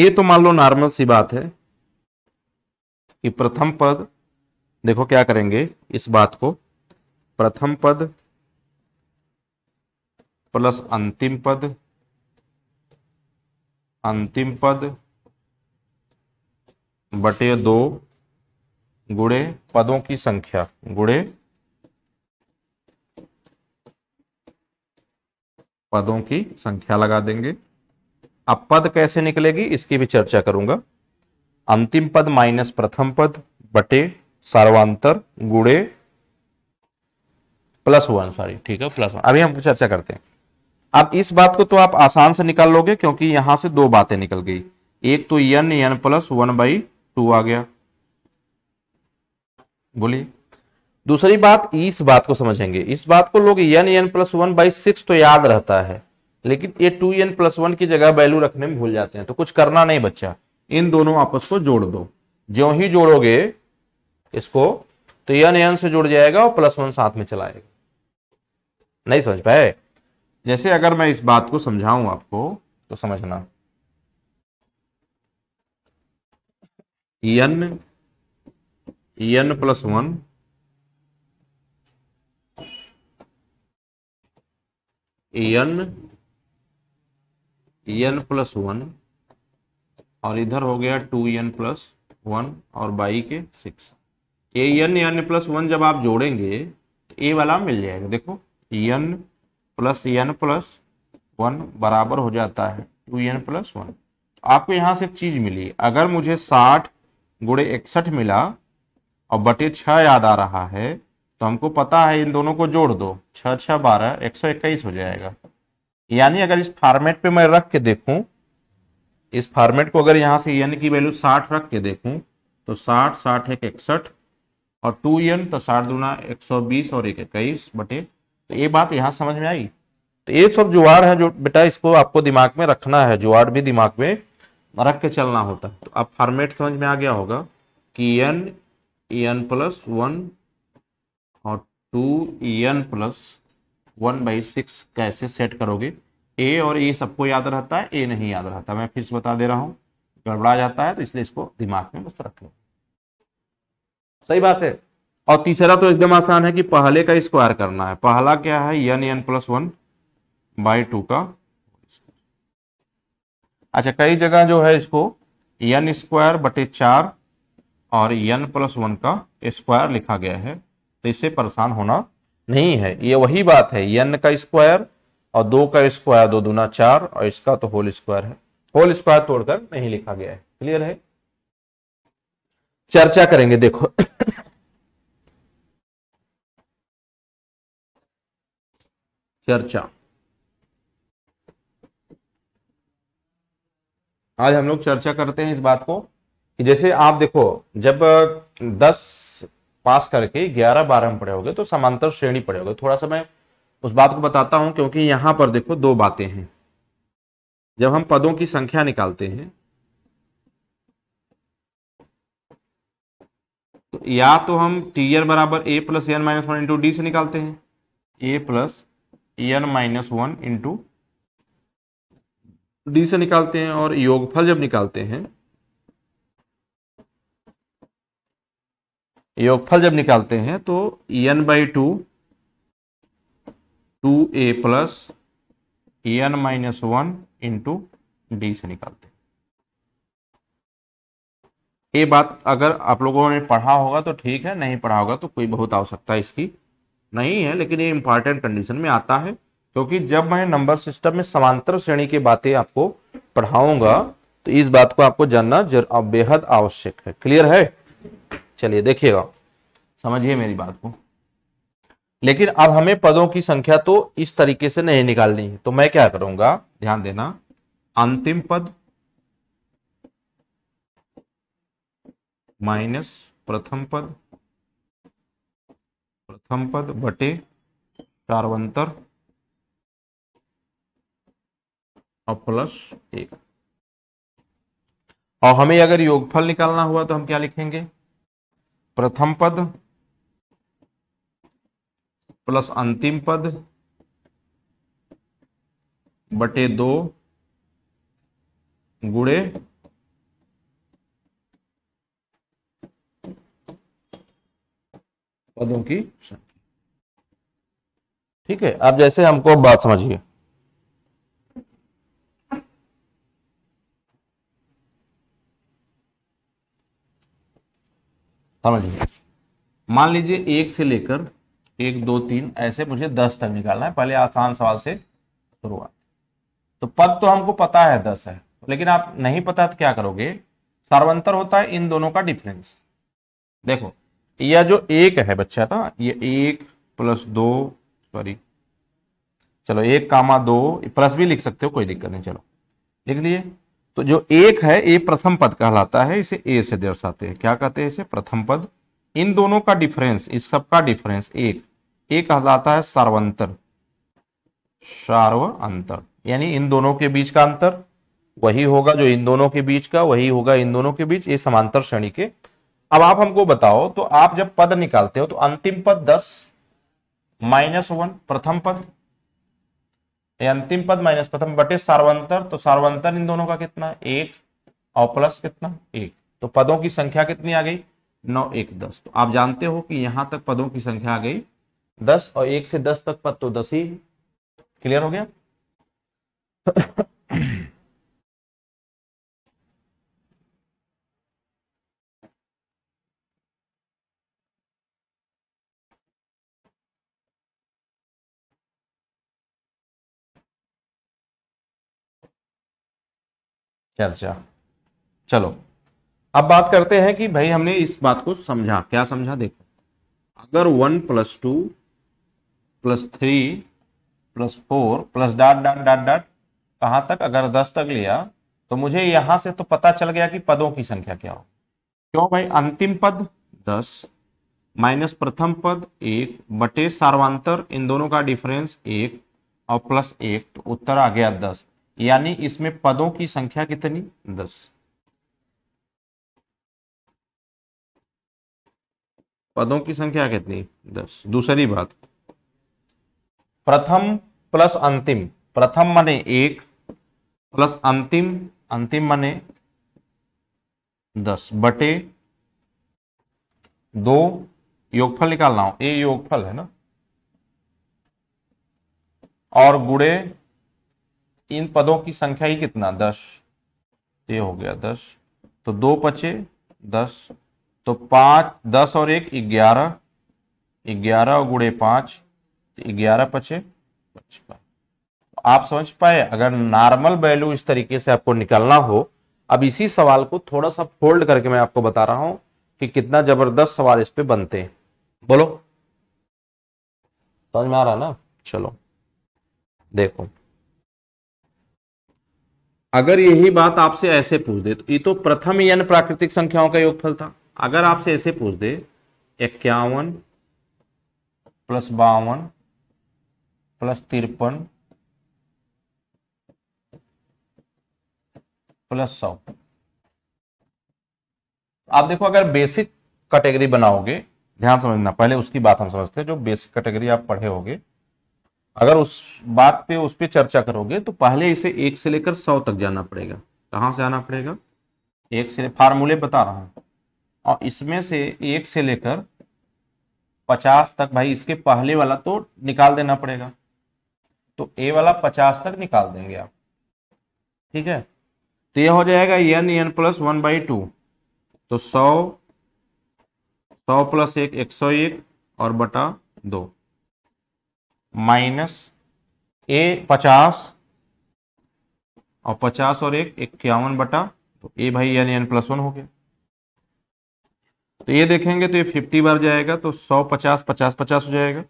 ये तो मान लो नॉर्मल सी बात है कि प्रथम पद देखो क्या करेंगे इस बात को प्रथम पद प्लस अंतिम पद अंतिम पद बटे दो गुड़े पदों की संख्या गुड़े पदों की संख्या लगा देंगे अब पद कैसे निकलेगी इसकी भी चर्चा करूंगा अंतिम पद माइनस प्रथम पद बटे सर्वांतर गुड़े प्लस वन सॉरी ठीक है प्लस वन अभी हम चर्चा करते हैं अब इस बात को तो आप आसान से निकाल लोगे क्योंकि यहां से दो बातें निकल गई एक तो N N plus one by two आ गया बोलिए दूसरी बात इस बात को समझेंगे इस बात को लोग N N plus one by six तो याद रहता है लेकिन ये टू एन प्लस वन की जगह वैल्यू रखने में भूल जाते हैं तो कुछ करना नहीं बच्चा इन दोनों आपस को जोड़ दो ज्यो ही जोड़ोगे इसको तो यन यन से जुड़ जाएगा और प्लस वन साथ में चलाएगा नहीं समझ पाए जैसे अगर मैं इस बात को समझाऊं आपको तो समझना N N plus one N N plus one और इधर हो गया टू एन प्लस वन और बाई के six A N N plus one जब आप जोड़ेंगे तो ए वाला मिल जाएगा देखो N plus N plus one बराबर हो जाता है टू एन प्लस वन तो आपको यहाँ से चीज मिली अगर मुझे साठ गुड़े इकसठ मिला और बटे छः याद आ रहा है तो हमको पता है इन दोनों को जोड़ दो छः छः बारह एक सौ इक्कीस हो जाएगा यानी अगर इस फॉर्मेट पे मैं रख के देखूं इस फॉर्मेट को अगर यहाँ से एन की वैल्यू साठ रख के देखूं तो साठ साठ एक इकसठ और टू एन तो साठ दूना एक सौ बीस और एक इक्कीस बटे तो ये बात यहाँ समझ में आई तो ये सब जुगाड़ है जो बेटा इसको आपको दिमाग में रखना है जुगाड़ भी दिमाग में रख के चलना होता है तो अब फॉर्मेट समझ में आ गया होगा कि एन एन प्लस वन और two N plus one by six कैसे सेट करोगे ए और ए सबको याद रहता है ए नहीं याद रहता मैं फिर से बता दे रहा हूँ गड़बड़ा जाता है तो इसलिए इसको दिमाग में बस रख लो सही बात है और तीसरा तो एकदम आसान है कि पहले का स्क्वायर करना है पहला क्या है N N plus one by two का अच्छा कई जगह जो है इसको एन स्क्वायर बटे चार और एन प्लस वन का स्क्वायर लिखा गया है तो इससे परेशान होना नहीं है ये वही बात है एन का स्क्वायर और दो का स्क्वायर दो दूना चार और इसका तो होल स्क्वायर है होल स्क्वायर तोड़कर नहीं लिखा गया है क्लियर है चर्चा करेंगे देखो चर्चा आज हम लोग चर्चा करते हैं इस बात को कि जैसे आप देखो जब दस पास करके ग्यारह बारह में पढ़े होगे तो समांतर श्रेणी पढ़े होगे थोड़ा सा मैं उस बात को बताता हूं क्योंकि यहां पर देखो दो बातें हैं जब हम पदों की संख्या निकालते हैं तो या तो हम टी बराबर A plus N minus one into D से निकालते हैं A plus N minus one into D से निकालते हैं और योगफल जब निकालते हैं योगफल जब निकालते हैं तो N by two two A plus N minus one into D से निकालते हैं ये बात अगर आप लोगों ने पढ़ा होगा तो ठीक है नहीं पढ़ा होगा तो कोई बहुत आवश्यकता इसकी नहीं है लेकिन ये इंपॉर्टेंट कंडीशन में आता है क्योंकि जब मैं नंबर सिस्टम में समांतर श्रेणी की बातें आपको पढ़ाऊंगा तो इस बात को आपको जानना बेहद आवश्यक है क्लियर है चलिए देखिएगा समझिए मेरी बात को लेकिन अब हमें पदों की संख्या तो इस तरीके से नहीं निकालनी है तो मैं क्या करूंगा ध्यान देना अंतिम पद माइनस प्रथम पद प्रथम पद बटे चारवंतर और प्लस एक और हमें अगर योगफल निकालना हुआ तो हम क्या लिखेंगे प्रथम पद प्लस अंतिम पद बटे दो गुड़े पदों की संख्या ठीक है अब जैसे हमको बात समझिए समझिए मान लीजिए एक से लेकर एक दो तीन ऐसे मुझे दस तक निकालना है पहले आसान सवाल से शुरुआत तो पद तो हमको पता है दस है लेकिन आप नहीं पता तो क्या करोगे सर्वंतर होता है इन दोनों का डिफरेंस देखो या जो एक है बच्चा था ये एक प्लस दो सॉरी चलो एक कामा दो प्लस भी लिख सकते हो कोई दिक्कत नहीं चलो लिख लिए तो जो एक है ये प्रथम पद कहलाता है इसे ए से दर्शाते हैं क्या कहते हैं इसे प्रथम पद इन दोनों का डिफरेंस इस सब का डिफरेंस एक ए कहलाता है सार्वंतर सार्व अंतर यानी इन दोनों के बीच का अंतर वही होगा जो इन दोनों के बीच का वही होगा इन दोनों के बीच ये समांतर श्रेणी के अब आप हमको बताओ तो आप जब पद निकालते हो तो अंतिम पद दस माइनस वन प्रथम पद अंतिम पद माइनस प्रथम बटे सार्वंतर तो सार्वंतर इन दोनों का कितना एक और प्लस कितना एक तो पदों की संख्या कितनी आ गई नौ एक दस तो आप जानते हो कि यहां तक पदों की संख्या आ गई दस और एक से दस तक पद तो दस ही क्लियर हो गया चर्चा चलो अब बात करते हैं कि भाई हमने इस बात को समझा क्या समझा देखो अगर one plus two plus three plus four plus dot dot dot dot कहाँ तक अगर दस तक लिया तो मुझे यहां से तो पता चल गया कि पदों की संख्या क्या हो क्यों भाई अंतिम पद दस माइनस प्रथम पद एक बटे सार्वांतर इन दोनों का डिफरेंस एक और प्लस एक तो उत्तर आ गया दस यानी इसमें पदों की संख्या कितनी दस पदों की संख्या कितनी दस दूसरी बात प्रथम प्लस अंतिम प्रथम मने एक प्लस अंतिम अंतिम मने दस बटे दो योगफल निकालना हो ए योगफल है ना और गुड़े इन पदों की संख्या ही कितना दस ये हो गया दस तो दो पचे दस तो पाँच दस और एक ग्यारह ग्यारह और गुड़े पाँच तो ग्यारह पचे पचपन आप समझ पाए अगर नॉर्मल वैल्यू इस तरीके से आपको निकालना हो अब इसी सवाल को थोड़ा सा फोल्ड करके मैं आपको बता रहा हूं कि कितना जबरदस्त सवाल इस पे बनते हैं बोलो समझ में आ रहा ना चलो देखो अगर यही बात आपसे ऐसे पूछ दे तो ये तो प्रथम यन प्राकृतिक संख्याओं का योगफल था अगर आपसे ऐसे पूछ दे इक्यावन प्लस बावन प्लस तिरपन प्लस सौ आप देखो अगर बेसिक कैटेगरी बनाओगे ध्यान समझना पहले उसकी बात हम समझते हैं जो बेसिक कैटेगरी आप पढ़े होगे अगर उस बात पे उस पर चर्चा करोगे तो पहले इसे एक से लेकर सौ तक जाना पड़ेगा कहाँ से जाना पड़ेगा एक से फार्मूले बता रहा हूँ और इसमें से एक से लेकर पचास तक भाई इसके पहले वाला तो निकाल देना पड़ेगा तो ए वाला पचास तक निकाल देंगे आप ठीक है तो यह हो जाएगा N N plus one by two तो सौ सौ प्लस एक एक सौ एक और बटा दो माइनस ए पचास और पचास और एक इक्यावन बटा तो ए भाई यानी एन प्लस वन हो गया तो ये देखेंगे तो ये फिफ्टी बार जाएगा तो सौ पचास पचास पचास हो जाएगा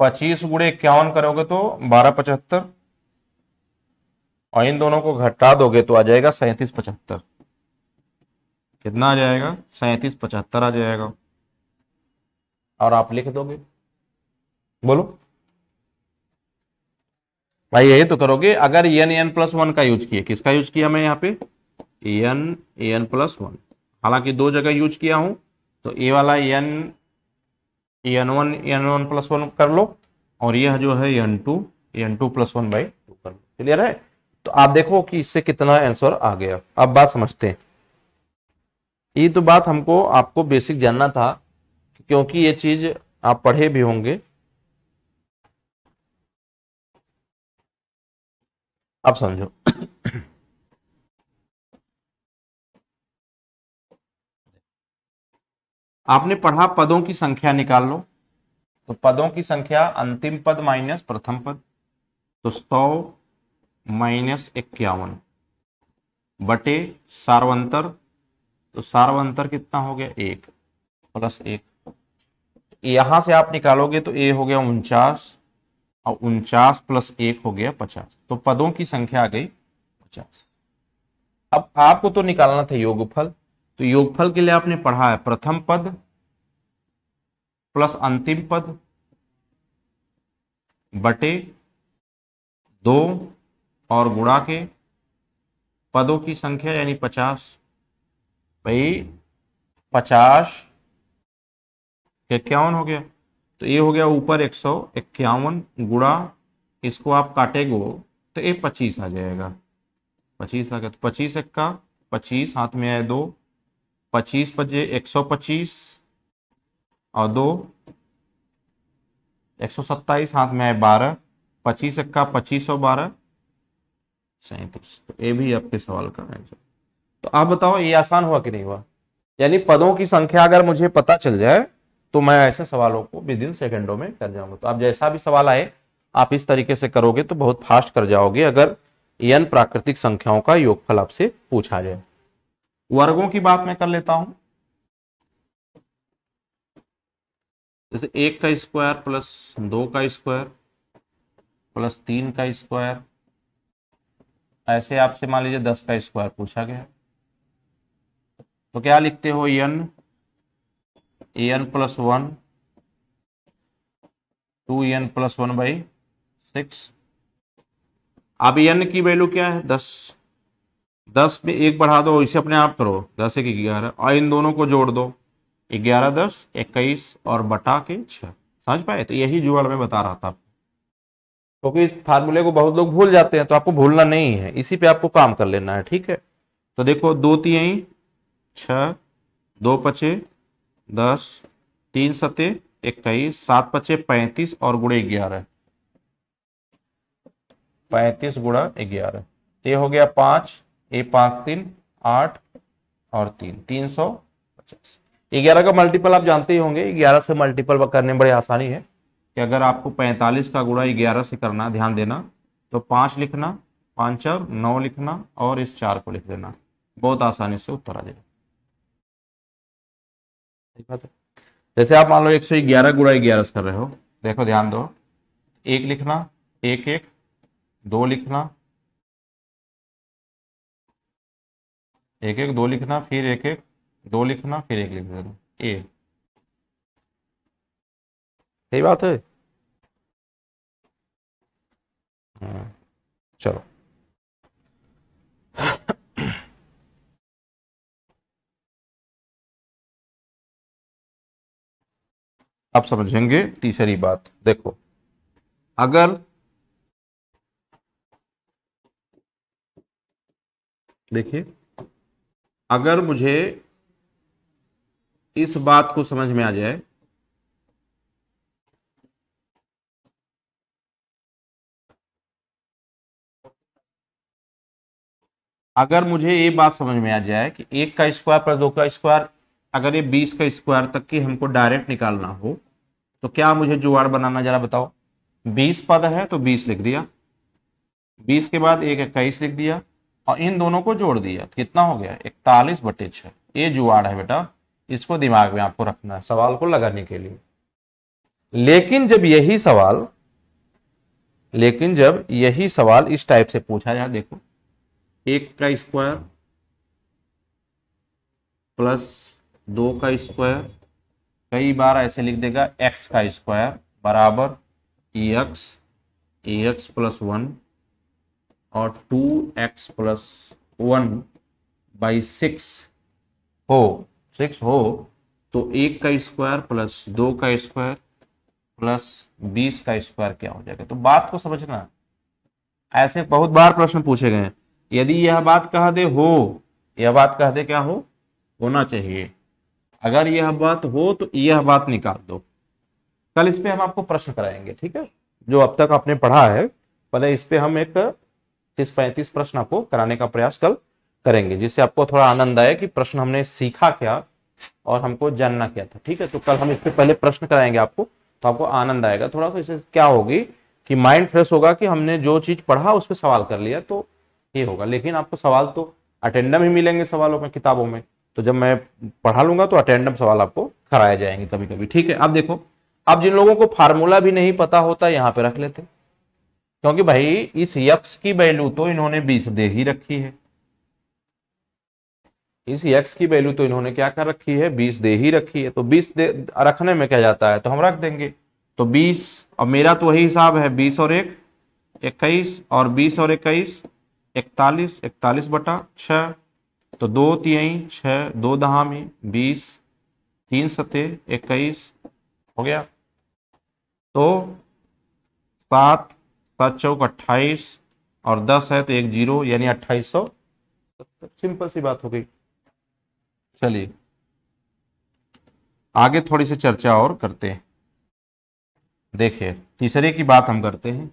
पच्चीस गुड़े इक्यावन करोगे तो बारह पचहत्तर और इन दोनों को घटा दोगे तो आ जाएगा सैंतीस पचहत्तर कितना आ जाएगा सैंतीस पचहत्तर आ जाएगा और आप लिख दोगे बोलो भाई यही तो करोगे अगर एन एन प्लस वन का यूज किया किसका यूज किया मैं यहाँ पे एन एन प्लस वन हालांकि दो जगह यूज किया हूं तो ए वाला N N one N one plus one कर लो और यह जो है N two N two plus one by two कर लो क्लियर है तो आप देखो कि इससे कितना आंसर आ गया अब बात समझते हैं ये तो बात हमको आपको बेसिक जानना था क्योंकि ये चीज आप पढ़े भी होंगे आप समझो आपने पढ़ा पदों की संख्या निकाल लो तो पदों की संख्या अंतिम पद माइनस प्रथम पद तो सौ माइनस इक्यावन बटे सार्वंतर तो सार्वंतर कितना हो गया एक प्लस एक यहां से आप निकालोगे तो ए हो गया उनचास और उनचास प्लस एक हो गया पचास तो पदों की संख्या आ गई पचास अब आपको तो निकालना था योगफल तो योगफल के लिए आपने पढ़ा है प्रथम पद प्लस अंतिम पद बटे दो और गुणा के पदों की संख्या यानी पचास भाई पचास इक्यावन हो गया तो ये हो गया ऊपर एक सौ इक्यावन गुड़ा इसको आप काटेगो तो ये पच्चीस आ जाएगा पच्चीस आ गया तो पच्चीस इक्का पच्चीस हाथ में आए दो पच्चीस पचे एक सौ पच्चीस और दो एक सौ सत्ताईस हाथ में आए बारह पच्चीस इक्का पच्चीस और बारह सैंतीस तो ये भी आपके सवाल का आंसर तो आप बताओ ये आसान हुआ कि नहीं हुआ यानी पदों की संख्या अगर मुझे पता चल जाए तो मैं ऐसे सवालों को विद इन सेकेंडों में कर जाऊंगा तो आप जैसा भी सवाल आए आप इस तरीके से करोगे तो बहुत फास्ट कर जाओगे अगर एन प्राकृतिक संख्याओं का योगफल आपसे पूछा जाए वर्गों की बात मैं कर लेता हूं जैसे एक का स्क्वायर प्लस दो का स्क्वायर प्लस तीन का स्क्वायर ऐसे आपसे मान लीजिए दस का स्क्वायर पूछा गया तो क्या लिखते हो N A N plus one two N plus one by six अब एन की वैल्यू क्या है दस दस में एक बढ़ा दो इसे अपने आप करो दस एक ग्यारह और इन दोनों को जोड़ दो ग्यारह दस इक्कीस और बटा के छ समझ पाए तो यही जुआड़ में बता रहा था क्योंकि तो इस फार्मूले को बहुत लोग भूल जाते हैं तो आपको भूलना नहीं है इसी पे आपको काम कर लेना है ठीक है तो देखो दो तीन छ दो पचे दस तीन सते इक्कीस सात पचे पैंतीस और गुड़े ग्यारह पैंतीस गुड़ा ग्यारह ये हो गया पांच ए पांच तीन आठ और तीन तीन सौ पचास ग्यारह का मल्टीपल आप जानते ही होंगे ग्यारह से मल्टीपल करने में बड़ी आसानी है कि अगर आपको पैंतालीस का गुड़ा ग्यारह से करना ध्यान देना तो पांच लिखना पाँच और नौ लिखना और इस चार को लिख देना बहुत आसानी से उत्तर आ जाएगा सही बात है जैसे आप मान लो एक सौ ग्यारह गुड़ा ग्यारह कर रहे हो देखो ध्यान दो एक लिखना एक एक दो लिखना एक एक दो लिखना फिर एक एक दो लिखना फिर एक लिख देना ए सही बात है हम्म, चलो अब समझेंगे तीसरी बात देखो अगर देखिए अगर मुझे इस बात को समझ में आ जाए अगर मुझे ये बात समझ में आ जाए कि एक का स्क्वायर प्लस दो का स्क्वायर अगर ये बीस का स्क्वायर तक की हमको डायरेक्ट निकालना हो तो क्या मुझे जुगाड़ बनाना जरा बताओ बीस पद है तो बीस लिख दिया बीस के बाद एक इक्कीस लिख दिया और इन दोनों को जोड़ दिया कितना हो गया इकतालीस बटे छ ये जुगाड़ है बेटा इसको दिमाग में आपको रखना है सवाल को लगाने के लिए लेकिन जब यही सवाल लेकिन जब यही सवाल इस टाइप से पूछा जाए देखो एक का स्क्वायर प्लस दो का स्क्वायर कई बार ऐसे लिख देगा एक्स का स्क्वायर बराबर X A X plus one और two X plus one by six हो सिक्स हो तो एक का स्क्वायर प्लस दो का स्क्वायर प्लस बीस का स्क्वायर क्या हो जाएगा तो बात को समझना ऐसे बहुत बार प्रश्न पूछे गए हैं यदि यह बात कह दे हो यह बात कह दे क्या हो होना चाहिए अगर यह बात हो तो यह बात निकाल दो कल इस पर हम आपको प्रश्न कराएंगे ठीक है जो अब तक आपने पढ़ा है पहले इस पर हम एक तीस पैंतीस प्रश्न आपको कराने का प्रयास कल करेंगे जिससे आपको थोड़ा आनंद आया कि प्रश्न हमने सीखा क्या और हमको जानना क्या था ठीक है तो कल हम इस पर पहले प्रश्न कराएंगे आपको तो आपको आनंद आएगा थोड़ा सा इससे क्या होगी कि माइंड फ्रेश होगा कि हमने जो चीज पढ़ा उस पर सवाल कर लिया तो ये होगा लेकिन आपको सवाल तो अटेंडम ही मिलेंगे सवालों में किताबों में तो जब मैं पढ़ा लूंगा तो अटेंडम सवाल आपको कराए जाएंगे कभी कभी ठीक है आप देखो अब जिन लोगों को फार्मूला भी नहीं पता होता यहाँ पे रख लेते क्योंकि भाई इस यक्स की वैल्यू तो इन्होंने बीस दे ही रखी है इस यक्स की वैल्यू तो इन्होंने क्या कर रखी है बीस दे ही रखी है तो बीस दे रखने में क्या जाता है तो हम रख देंगे तो बीस और मेरा तो वही हिसाब है बीस और एक इक्कीस और बीस और इक्कीस इकतालीस इकतालीस बटा छः तो दो तिहाई छ दो दहा में बीस तीन सते इक्कीस हो गया तो सात सात चौक अट्ठाईस और दस है तो एक जीरो यानी अट्ठाईस सौ सिंपल सी बात हो गई चलिए आगे थोड़ी सी चर्चा और करते हैं देखिए तीसरे की बात हम करते हैं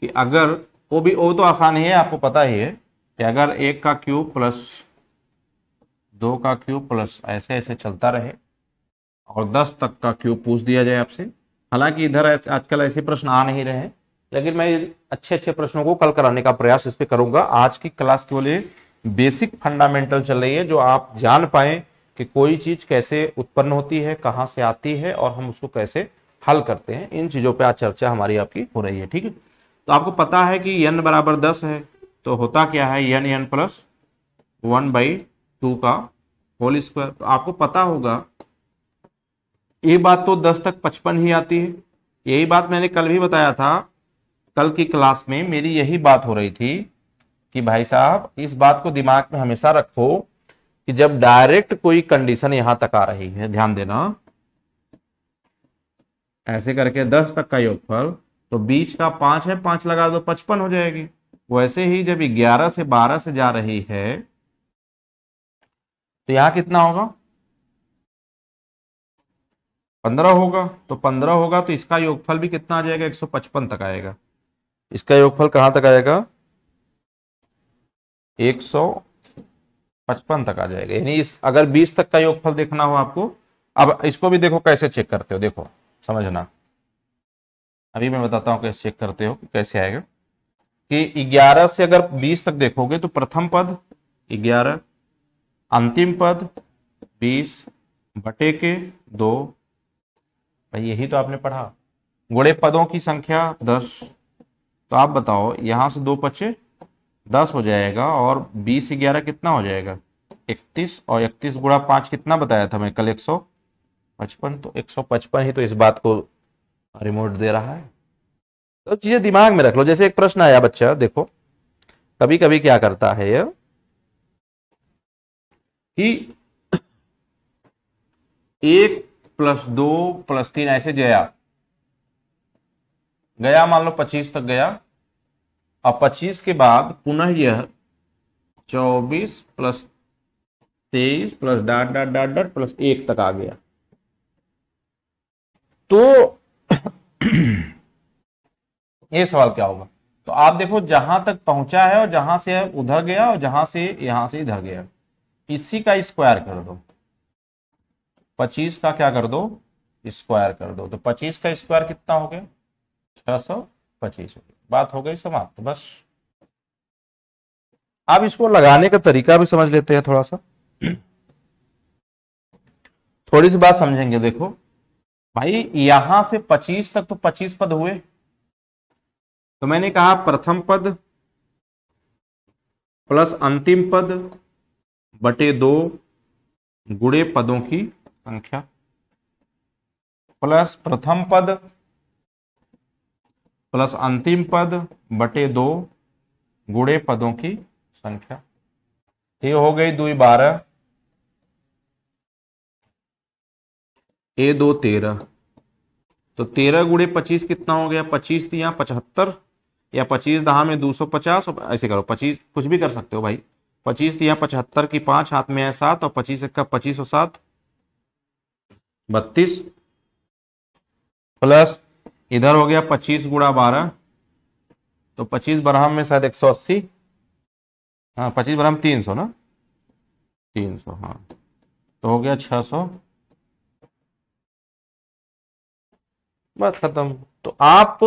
कि अगर वो भी वो तो आसान ही है आपको पता ही है कि अगर एक का क्यूब प्लस दो का क्यूब प्लस ऐसे ऐसे चलता रहे और दस तक का क्यूब पूछ दिया जाए आपसे हालांकि इधर आजकल ऐसे प्रश्न आ नहीं रहे लेकिन मैं अच्छे अच्छे प्रश्नों को कल कराने का प्रयास इस पर करूंगा आज की क्लास के केवल बेसिक फंडामेंटल चल रही है जो आप जान पाए कि कोई चीज कैसे उत्पन्न होती है कहाँ से आती है और हम उसको कैसे हल करते हैं इन चीजों पर आज चर्चा हमारी आपकी हो रही है ठीक है तो आपको पता है कि यन बराबर दस है तो होता क्या है N N plus one by two का होल स्क्वायर तो आपको पता होगा ये बात तो दस तक पचपन ही आती है यही बात मैंने कल भी बताया था कल की क्लास में मेरी यही बात हो रही थी कि भाई साहब इस बात को दिमाग में हमेशा रखो कि जब डायरेक्ट कोई कंडीशन यहां तक आ रही है ध्यान देना ऐसे करके दस तक का योगफल तो बीच का पांच है पांच लगा दो पचपन हो जाएगी वैसे ही जब ग्यारह से बारह से जा रही है तो यहां कितना होगा पंद्रह होगा तो पंद्रह होगा तो इसका योगफल भी कितना आ जाएगा एक सौ पचपन तक आएगा इसका योगफल कहां तक आएगा एक सौ पचपन तक आ जाएगा यानी इस अगर बीस तक का योगफल देखना हो आपको अब इसको भी देखो कैसे चेक करते हो देखो समझना अभी मैं बताता हूँ कैसे चेक करते हो कि कैसे आएगा कि 11 से अगर 20 तक देखोगे तो प्रथम पद 11 अंतिम पद 20 बटे के दो भाई यही तो आपने पढ़ा गुड़े पदों की संख्या 10 तो आप बताओ यहाँ से दो पचे दस हो जाएगा और बीस ग्यारह कितना हो जाएगा इकतीस और इकतीस गुड़ा पाँच कितना बताया था मैं कल एक सौ पचपन तो एक सौ पचपन ही तो इस बात को रिमोट दे रहा है तो चीजें दिमाग में रख लो जैसे एक प्रश्न आया बच्चा देखो कभी कभी क्या करता है यह कि एक प्लस दो प्लस तीन ऐसे गया गया मान लो पच्चीस तक गया अब पच्चीस के बाद पुनः यह चौबीस प्लस तेईस plus dot dot dot dot plus एक तक आ गया तो ये सवाल क्या होगा तो आप देखो जहां तक पहुंचा है और जहां से उधर गया और जहां से यहां से इधर गया इसी का स्क्वायर कर दो पच्चीस का क्या कर दो स्क्वायर कर दो तो पच्चीस का स्क्वायर कितना हो गया छह सौ पच्चीस हो गया बात हो गई समाप्त बस आप इसको लगाने का तरीका भी समझ लेते हैं थोड़ा सा थोड़ी सी बात समझेंगे देखो भाई यहां से 25 तक तो 25 पद हुए तो मैंने कहा प्रथम पद प्लस अंतिम पद बटे दो गुड़े पदों की संख्या प्लस प्रथम पद प्लस अंतिम पद बटे दो गुड़े पदों की संख्या ये हो गई दुई बारह ए दो तेरह तो तेरह गुड़े पच्चीस कितना हो गया पच्चीस थी पचहत्तर या पच्चीस दहा में दो सौ पचास ऐसे करो पच्चीस कुछ भी कर सकते हो भाई पच्चीस थी यहाँ पचहत्तर की पांच हाथ में है सात और पच्चीस इक्का पच्चीस और सात बत्तीस प्लस इधर हो गया पच्चीस गुड़ा बारह तो पच्चीस बरहम में शायद एक सौ अस्सी हाँ पच्चीस बरहम तीन सौ ना तीन सौ हाँ तो हो गया छह सौ बस खत्म तो आप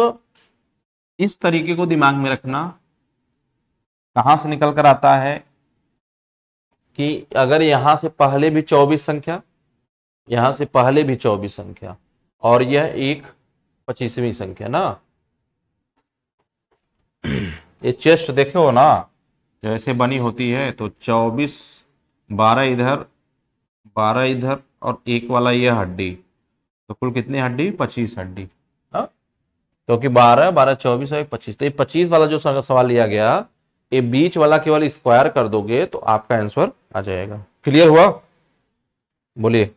इस तरीके को दिमाग में रखना कहां से निकल कर आता है कि अगर यहां से पहले भी 24 संख्या यहां से पहले भी 24 संख्या और यह एक पच्चीसवीं संख्या ना ये चेस्ट देखे हो ना जो ऐसे बनी होती है तो 24 12 इधर 12 इधर और एक वाला यह हड्डी तो कुल कितनी हड्डी पच्चीस हड्डी हाँ। क्योंकि बारह बारह चौबीस और पच्चीस तो ये पच्चीस वाला जो सवाल लिया गया ये बीच वाला केवल स्क्वायर कर दोगे तो आपका आंसर आ जाएगा क्लियर हुआ बोलिए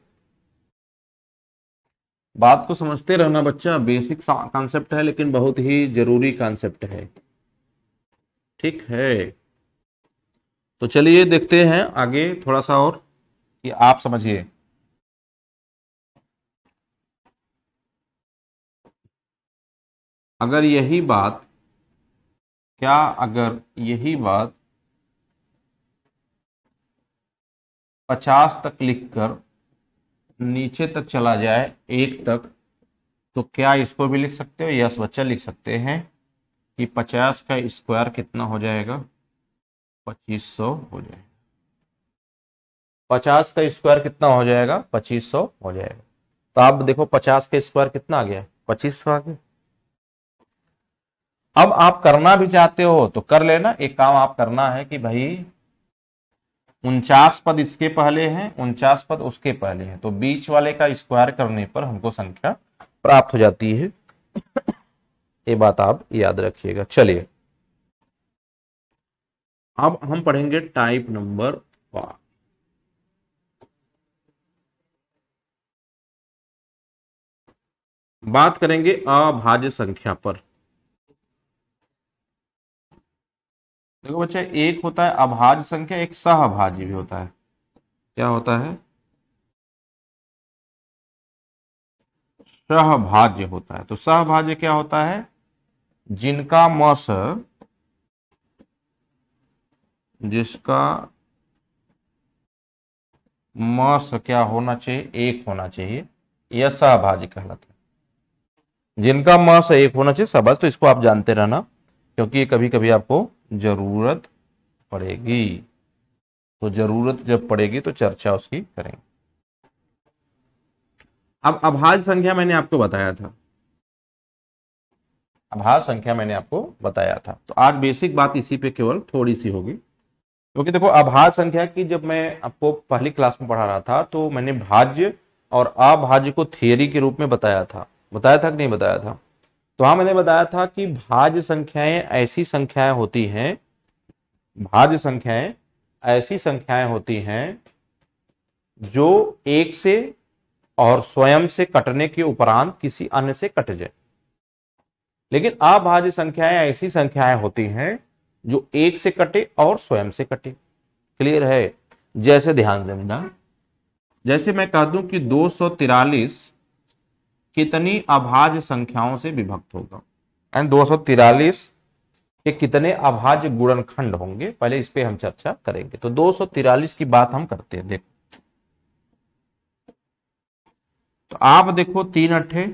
बात को समझते रहना बच्चा बेसिक कॉन्सेप्ट है लेकिन बहुत ही जरूरी कॉन्सेप्ट है ठीक है तो चलिए देखते हैं आगे थोड़ा सा और कि आप समझिए अगर यही बात क्या अगर यही बात पचास तक लिखकर नीचे तक चला जाए एक तक तो क्या इसको भी लिख सकते हो यस बच्चा लिख सकते हैं कि पचास का स्क्वायर कितना हो जाएगा पच्चीस सौ हो जाएगा पचास का स्क्वायर कितना हो जाएगा पच्चीस सौ हो जाएगा तो आप देखो पचास का स्क्वायर कितना आ गया पच्चीस सौ आ गया अब आप करना भी चाहते हो तो कर लेना एक काम आप करना है कि भाई उनचास पद इसके पहले हैं उनचास पद उसके पहले हैं तो बीच वाले का स्क्वायर करने पर हमको संख्या प्राप्त हो जाती है ये बात आप याद रखिएगा चलिए अब हम पढ़ेंगे टाइप नंबर बात करेंगे अभाज्य संख्या पर देखो बच्चा एक होता है अभाज्य संख्या एक सहभाजी भी होता है क्या होता है सहभाज्य होता है तो सहभाज्य क्या होता है जिनका मस जिसका मस क्या होना चाहिए एक होना चाहिए यह सहभाज्य कहलाता है जिनका मस एक होना चाहिए सहभाज तो इसको आप जानते रहना क्योंकि ये कभी कभी आपको ज़रूरत पड़ेगी तो ज़रूरत जब पड़ेगी तो चर्चा उसकी करेंगे अब अभाज्य संख्या मैंने आपको बताया था अभाज्य संख्या मैंने आपको बताया था तो आज बेसिक बात इसी पे केवल थोड़ी सी होगी क्योंकि तो देखो अभाज्य संख्या की जब मैं आपको पहली क्लास में पढ़ा रहा था तो मैंने भाज्य और अभाज्य को थियरी के रूप में बताया था बताया था कि नहीं बताया था तो हाँ मैंने बताया था कि भाज्य संख्याएं ऐसी संख्याएं होती हैं भाज्य संख्याएं ऐसी संख्याएं होती हैं जो एक से और स्वयं से कटने के उपरांत किसी अन्य से कट जाए लेकिन अभाज्य संख्याएं ऐसी संख्याएं होती हैं जो एक से कटे और स्वयं से कटे क्लियर है जैसे ध्यान देना जैसे मैं कह दूं कि दो सौ तिरालीस कितनी अभाज्य संख्याओं से विभक्त होगा एंड दो के कितने अभाज्य गुणनखंड होंगे पहले इस पर हम चर्चा करेंगे तो दो की बात हम करते हैं देखो तो आप देखो तीन अट्ठे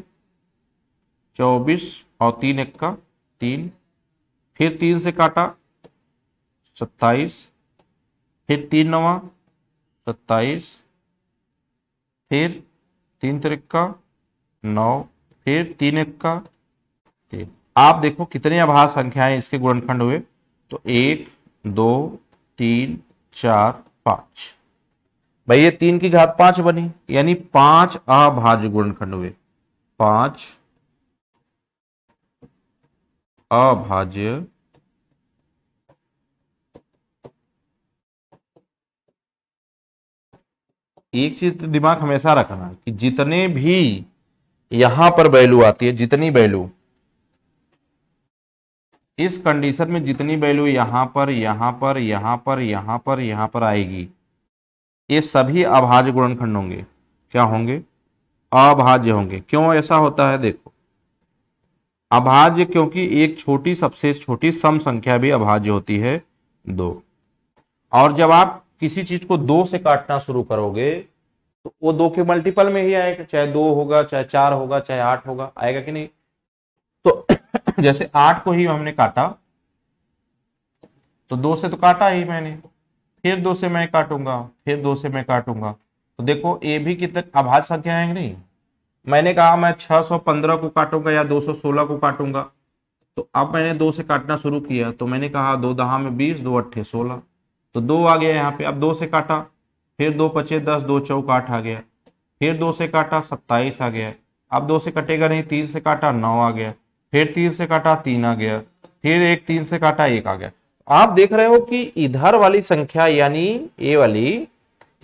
चौबीस और तीन इक्का तीन फिर तीन से काटा सत्ताईस फिर तीन नवा सत्ताईस फिर तीन तरीका नौ फिर तीन एक का तीन आप देखो कितने आभार संख्याएं इसके गुणनखंड हुए तो एक दो तीन चार पांच भाई ये तीन की घात पांच बनी यानी पांच अभाज्य गुणनखंड हुए पांच अभाज्य एक चीज तो दिमाग हमेशा रखना कि जितने भी यहां पर वैल्यू आती है जितनी वैल्यू इस कंडीशन में जितनी वैल्यू यहां पर यहां पर यहां पर यहां पर यहां पर आएगी ये सभी अभाज्य गुणनखंड होंगे क्या होंगे अभाज्य होंगे क्यों ऐसा होता है देखो अभाज्य क्योंकि एक छोटी सबसे छोटी सम संख्या भी अभाज्य होती है दो और जब आप किसी चीज को दो से काटना शुरू करोगे तो वो दो के मल्टीपल में ही आएगा चाहे दो होगा चाहे चार होगा चाहे आठ होगा आएगा कि नहीं तो जैसे आठ को ही हमने काटा तो दो से तो काटा ही मैंने फिर दो से मैं काटूंगा फिर दो से मैं काटूंगा तो देखो ए भी कितने आभाज संख्या है नहीं मैंने कहा मैं 615 को काटूंगा या 216 को काटूंगा तो अब मैंने दो से काटना शुरू किया तो मैंने कहा दो दहा में बीस दो अट्ठे सोलह तो दो आ गया यहाँ पे अब दो से काटा फिर दो पचे दस दो चौक आठ आ गया फिर दो से काटा सत्ताईस आ गया अब दो से कटेगा नहीं तीन से काटा नौ आ गया फिर तीन से काटा तीन आ गया फिर एक तीन से काटा एक आ गया आप देख रहे हो कि इधर वाली संख्या यानी ये वाली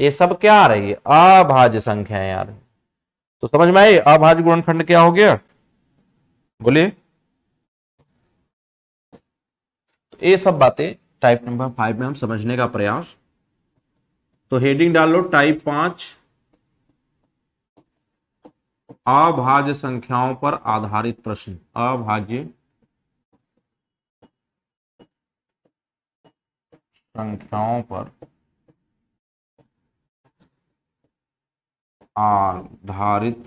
ये सब क्या आ रही है अभाज्य संख्या आ रही तो समझ में आए अभाज्य गुणनखंड क्या हो गया बोलिए ये सब बातें टाइप नंबर फाइव में हम समझने का प्रयास तो हेडिंग डालो टाइप पांच अभाज्य संख्याओं पर आधारित प्रश्न अभाज्य संख्याओं पर आधारित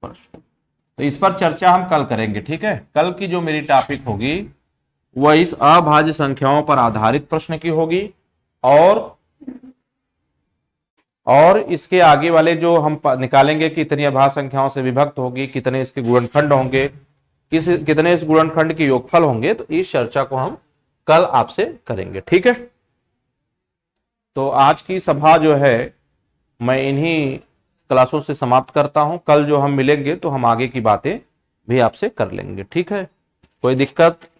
प्रश्न तो इस पर चर्चा हम कल करेंगे ठीक है कल की जो मेरी टॉपिक होगी वह इस अभाज्य संख्याओं पर आधारित प्रश्न की होगी और और इसके आगे वाले जो हम निकालेंगे कि इतनी अभा संख्याओं से विभक्त होगी कितने इसके गुणनखंड होंगे किस कितने इस गुणनखंड के योगफल होंगे तो इस चर्चा को हम कल आपसे करेंगे ठीक है तो आज की सभा जो है मैं इन्हीं क्लासों से समाप्त करता हूं कल जो हम मिलेंगे तो हम आगे की बातें भी आपसे कर लेंगे ठीक है कोई दिक्कत